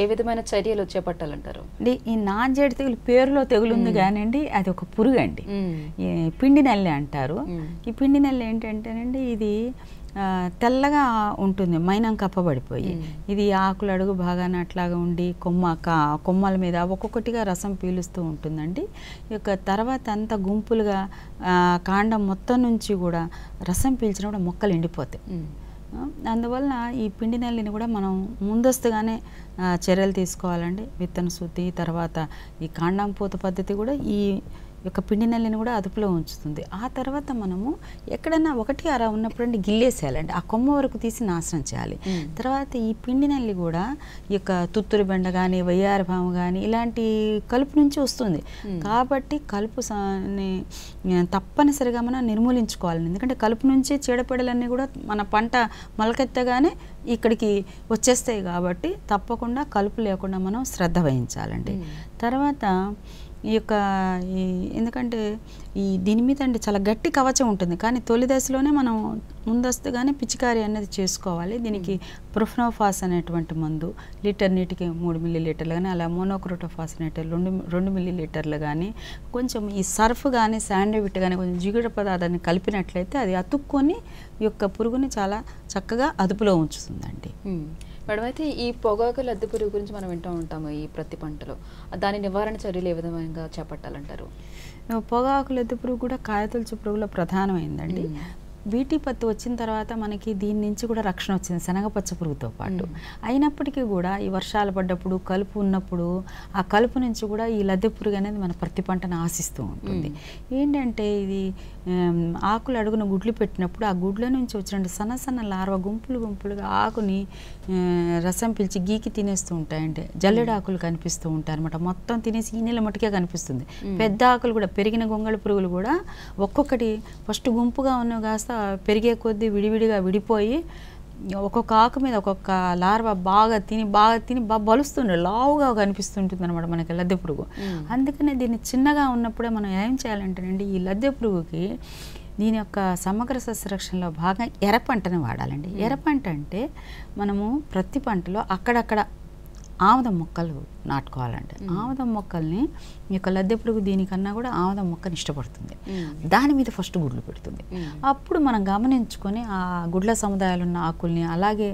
ఏ విధమైన చర్యలు చేపట్టాలంటారు అంటే ఈ నాంజేడు తెగులు పేరులో తెగులు ఉంది కానివ్వండి అది ఒక పురుగు అండి పిండి నల్లి అంటారు ఈ పిండి నల్లి ఏంటంటేనండి ఇది తెల్లగా ఉంటుంది మైనం కప్పబడిపోయి ఇది ఆకులు అడుగు బాగా అట్లాగా ఉండి కొమ్మ కొమ్మల మీద ఒక్కొక్కటిగా రసం పీలుస్తూ ఉంటుందండి యొక్క తర్వాత అంతా గుంపులుగా కాండం మొత్తం నుంచి కూడా రసం పీల్చినప్పుడు మొక్కలు ఎండిపోతాయి అందువలన ఈ పిండి నల్లిని కూడా మనం ముందస్తుగానే చర్యలు తీసుకోవాలండి విత్తన శుద్ధి తర్వాత ఈ కాండం పూత పద్ధతి కూడా ఈ యొక్క పిండి నల్లిని కూడా అదుపులో ఉంచుతుంది ఆ తర్వాత మనము ఎక్కడైనా ఒకటి అర ఉన్నప్పుడు గిల్లేసేయాలండి ఆ కొమ్మ వరకు తీసి నాశనం చేయాలి తర్వాత ఈ పిండి నల్లి కూడా ఈ యొక్క తుత్తురు బెండ కానీ వయ్యార భామ కానీ ఇలాంటి కలుపు నుంచి వస్తుంది కాబట్టి కలుపు తప్పనిసరిగా మనం నిర్మూలించుకోవాలండి ఎందుకంటే కలుపు నుంచి చీడపీడలన్నీ కూడా మన పంట మొలకెత్తగానే ఇక్కడికి వచ్చేస్తాయి కాబట్టి తప్పకుండా కలుపు లేకుండా మనం శ్రద్ధ వహించాలండి తర్వాత ఈ యొక్క ఈ ఎందుకంటే ఈ దీని మీద అంటే చాలా గట్టి కవచం ఉంటుంది కానీ తొలి దశలోనే మనం ముందస్తుగానే పిచికారి అనేది చేసుకోవాలి దీనికి ప్రొఫ్నోఫాస్ అనేటువంటి మందు లీటర్ నీటికి మూడు మిల్లీలీటర్లు కానీ అలా మోనోక్రోటోఫాస్ అనేటి రెండు రెండు మిల్లీలీటర్లు కానీ కొంచెం ఈ సర్ఫ్ కానీ శాండవిట్ కానీ కొంచెం జిగుడ పదార్థాన్ని కలిపినట్లయితే అది అతుక్కొని ఈ యొక్క పురుగుని చాలా చక్కగా అదుపులో ఉంచుతుందండి మేడం అయితే ఈ పొగాకు లద్దె పురుగు గురించి మనం వింటూ ఉంటాము ఈ ప్రతి పంటలో దాని నివారణ చర్యలు ఏ విధంగా చేపట్టాలంటారు పొగాకు లద్దె పురుగు కూడా కాయతొలుచు పురుగులో ప్రధానమైందండి బీటీ పత్తి వచ్చిన తర్వాత మనకి దీని నుంచి కూడా రక్షణ వచ్చింది శనగపచ్చ పురుగుతో పాటు అయినప్పటికీ కూడా ఈ వర్షాలు పడ్డప్పుడు కలుపు ఉన్నప్పుడు ఆ కలుపు నుంచి కూడా ఈ లద్దె పురుగు అనేది మన ప్రతి పంటను ఆశిస్తూ ఉంటుంది ఏంటంటే ఇది ఆకులు అడుగున గుడ్లు పెట్టినప్పుడు ఆ గుడ్ల నుంచి వచ్చిన సన్న సన్న లార్వ గుంపులు గుంపులుగా ఆకుని రసం పిలిచి గీకి తినేస్తూ ఉంటాయండి జల్లెడ ఆకులు కనిపిస్తూ ఉంటాయి అనమాట మొత్తం తినేసి ఈ నెల మటుకే కనిపిస్తుంది పెద్ద ఆకులు కూడా పెరిగిన గొంగళ పురుగులు కూడా ఒక్కొక్కటి ఫస్ట్ గుంపుగా ఉన్న కాస్త పెరిగే కొద్దీ విడివిడిగా విడిపోయి ఒక్కొక్క ఆకు మీద ఒక్కొక్క లార్వ బాగా తిని బాగా తిని బాగా బలుస్తుండే లావుగా కనిపిస్తుంటుంది అనమాట మనకి లద్దె పురుగు అందుకనే దీన్ని చిన్నగా ఉన్నప్పుడే మనం ఏం చేయాలంటేనండి ఈ లద్దె పురుగుకి దీని యొక్క సమగ్ర సస్యరక్షణలో భాగంగా ఎర్రపంటని వాడాలండి ఎర్రపంట అంటే మనము ప్రతి పంటలో అక్కడక్కడ ఆముదం మొక్కలు నాటుకోవాలంటే ఆముదం మొక్కల్ని మీ యొక్క పురుగు దీనికన్నా కూడా ఆముదం మొక్కని ఇష్టపడుతుంది దాని మీద ఫస్ట్ గుడ్లు పెడుతుంది అప్పుడు మనం గమనించుకొని ఆ గుడ్ల సముదాయాలు ఉన్న ఆకుల్ని అలాగే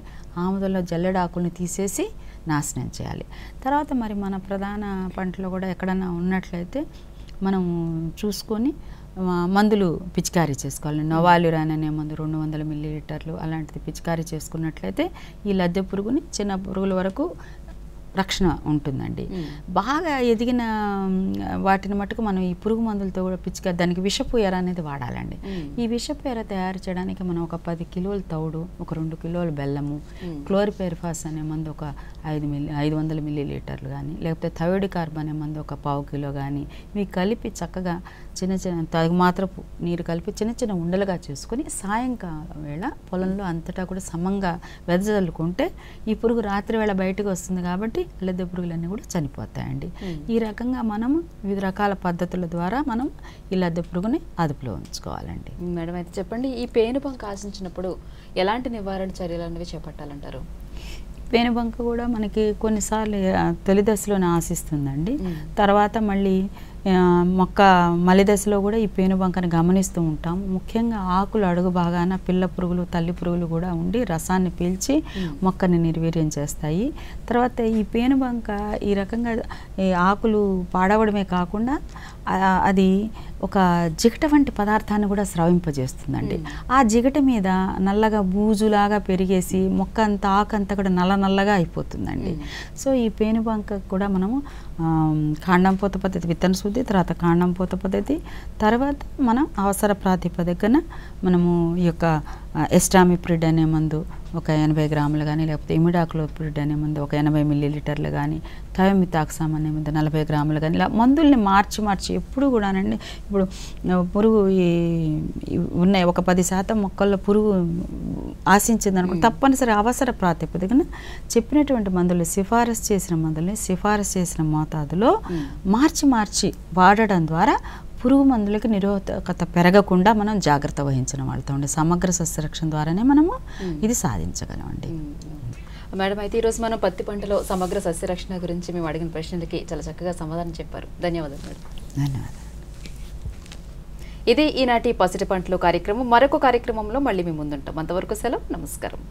ఆముదంలో జల్లెడ ఆకుల్ని తీసేసి నాశనం చేయాలి తర్వాత మరి మన ప్రధాన పంటలో కూడా ఎక్కడన్నా ఉన్నట్లయితే మనం చూసుకొని మందులు పిచికారీ చేసుకోవాలి నోవాల్యురాన్ అనే మందు రెండు వందల మిల్లీలీటర్లు అలాంటిది పిచికారీ చేసుకున్నట్లయితే ఈ లద్దె పురుగుని చిన్న పురుగుల వరకు రక్షణ ఉంటుందండి బాగా ఎదిగిన వాటిని మటుకు మనం ఈ పురుగు మందులతో కూడా పిచ్చిగా దానికి విషపు ఎర అనేది వాడాలండి ఈ విషపు ఎర తయారు చేయడానికి మనం ఒక పది కిలోలు తౌడు ఒక రెండు కిలోలు బెల్లము క్లోరిపెరిఫాస్ అనే మందు ఒక ఐదు మిల్లీ ఐదు వందల మిల్లీ లీటర్లు కానీ లేకపోతే థయోడి కార్బన్ అనే మందు ఒక పావు కిలో కానీ ఇవి కలిపి చక్కగా చిన్న చిన్న తగు మాత్రపు నీరు కలిపి చిన్న చిన్న ఉండలుగా చేసుకుని సాయంకాలం వేళ పొలంలో అంతటా కూడా సమంగా వెదజల్లుకుంటే ఈ పురుగు రాత్రి వేళ బయటకు వస్తుంది కాబట్టి లద్దె పురుగులన్నీ కూడా చనిపోతాయండి ఈ రకంగా మనం వివిధ రకాల పద్ధతుల ద్వారా మనం ఈ లద్దె పురుగుని అదుపులో ఉంచుకోవాలండి మేడం అయితే చెప్పండి ఈ పేనుపం కాసించినప్పుడు ఎలాంటి నివారణ చర్యలు అనేవి చేపట్టాలంటారు పేనుబంక కూడా మనకి కొన్నిసార్లు తొలి దశలోనే ఆశిస్తుందండి తర్వాత మళ్ళీ మొక్క మలి దశలో కూడా ఈ పేనుబంకని గమనిస్తూ ఉంటాం ముఖ్యంగా ఆకులు అడుగు భాగాన పిల్ల పురుగులు తల్లి పురుగులు కూడా ఉండి రసాన్ని పీల్చి మొక్కని నిర్వీర్యం చేస్తాయి తర్వాత ఈ పేనుబంక ఈ రకంగా ఆకులు పాడవడమే కాకుండా అది ఒక జిగట వంటి పదార్థాన్ని కూడా స్రవింపజేస్తుందండి ఆ జిగట మీద నల్లగా బూజులాగా పెరిగేసి మొక్క అంతా ఆకంతా కూడా నల్ల నల్లగా అయిపోతుందండి సో ఈ పేనుబంక కూడా మనము కాండం పూత పద్ధతి విత్తన శుద్ధి తర్వాత కాండం పూత పద్ధతి తర్వాత మనం అవసర ప్రాతిపదికన మనము ఈ యొక్క ఎస్టామిప్రిడ్ అనే మందు ఒక ఎనభై గ్రాములు కానీ లేకపోతే ఇమిడాక్లోపిడ్ అనే ముందు ఒక ఎనభై మిల్లీలీటర్లు కానీ థయోమితాక్సామ్ అనే ముందు నలభై గ్రాములు కానీ ఇలా మందుల్ని మార్చి మార్చి ఎప్పుడు కూడానండి ఇప్పుడు పురుగు ఈ ఉన్నాయి ఒక పది శాతం మొక్కల్లో పురుగు ఆశించింది అనుకో తప్పనిసరి అవసర ప్రాతిపదికన చెప్పినటువంటి మందులు సిఫారసు చేసిన మందుల్ని సిఫారసు చేసిన మోతాదులో మార్చి మార్చి వాడడం ద్వారా పురుగు మందులకి నిరోధకత పెరగకుండా మనం జాగ్రత్త వహించిన వాళ్ళతో సమగ్ర సస్యరక్షణ ద్వారానే మనము ఇది సాధించగలం అండి మేడం అయితే ఈరోజు మనం పత్తి పంటలో సమగ్ర సస్యరక్షణ గురించి మేము అడిగిన ప్రశ్నలకి చాలా చక్కగా సమాధానం చెప్పారు ధన్యవాదాలు మేడం ధన్యవాదాలు ఇది ఈనాటి పసిటి పంటలు కార్యక్రమం మరొక కార్యక్రమంలో మళ్ళీ మేము ముందుంటాం అంతవరకు సెలవు నమస్కారం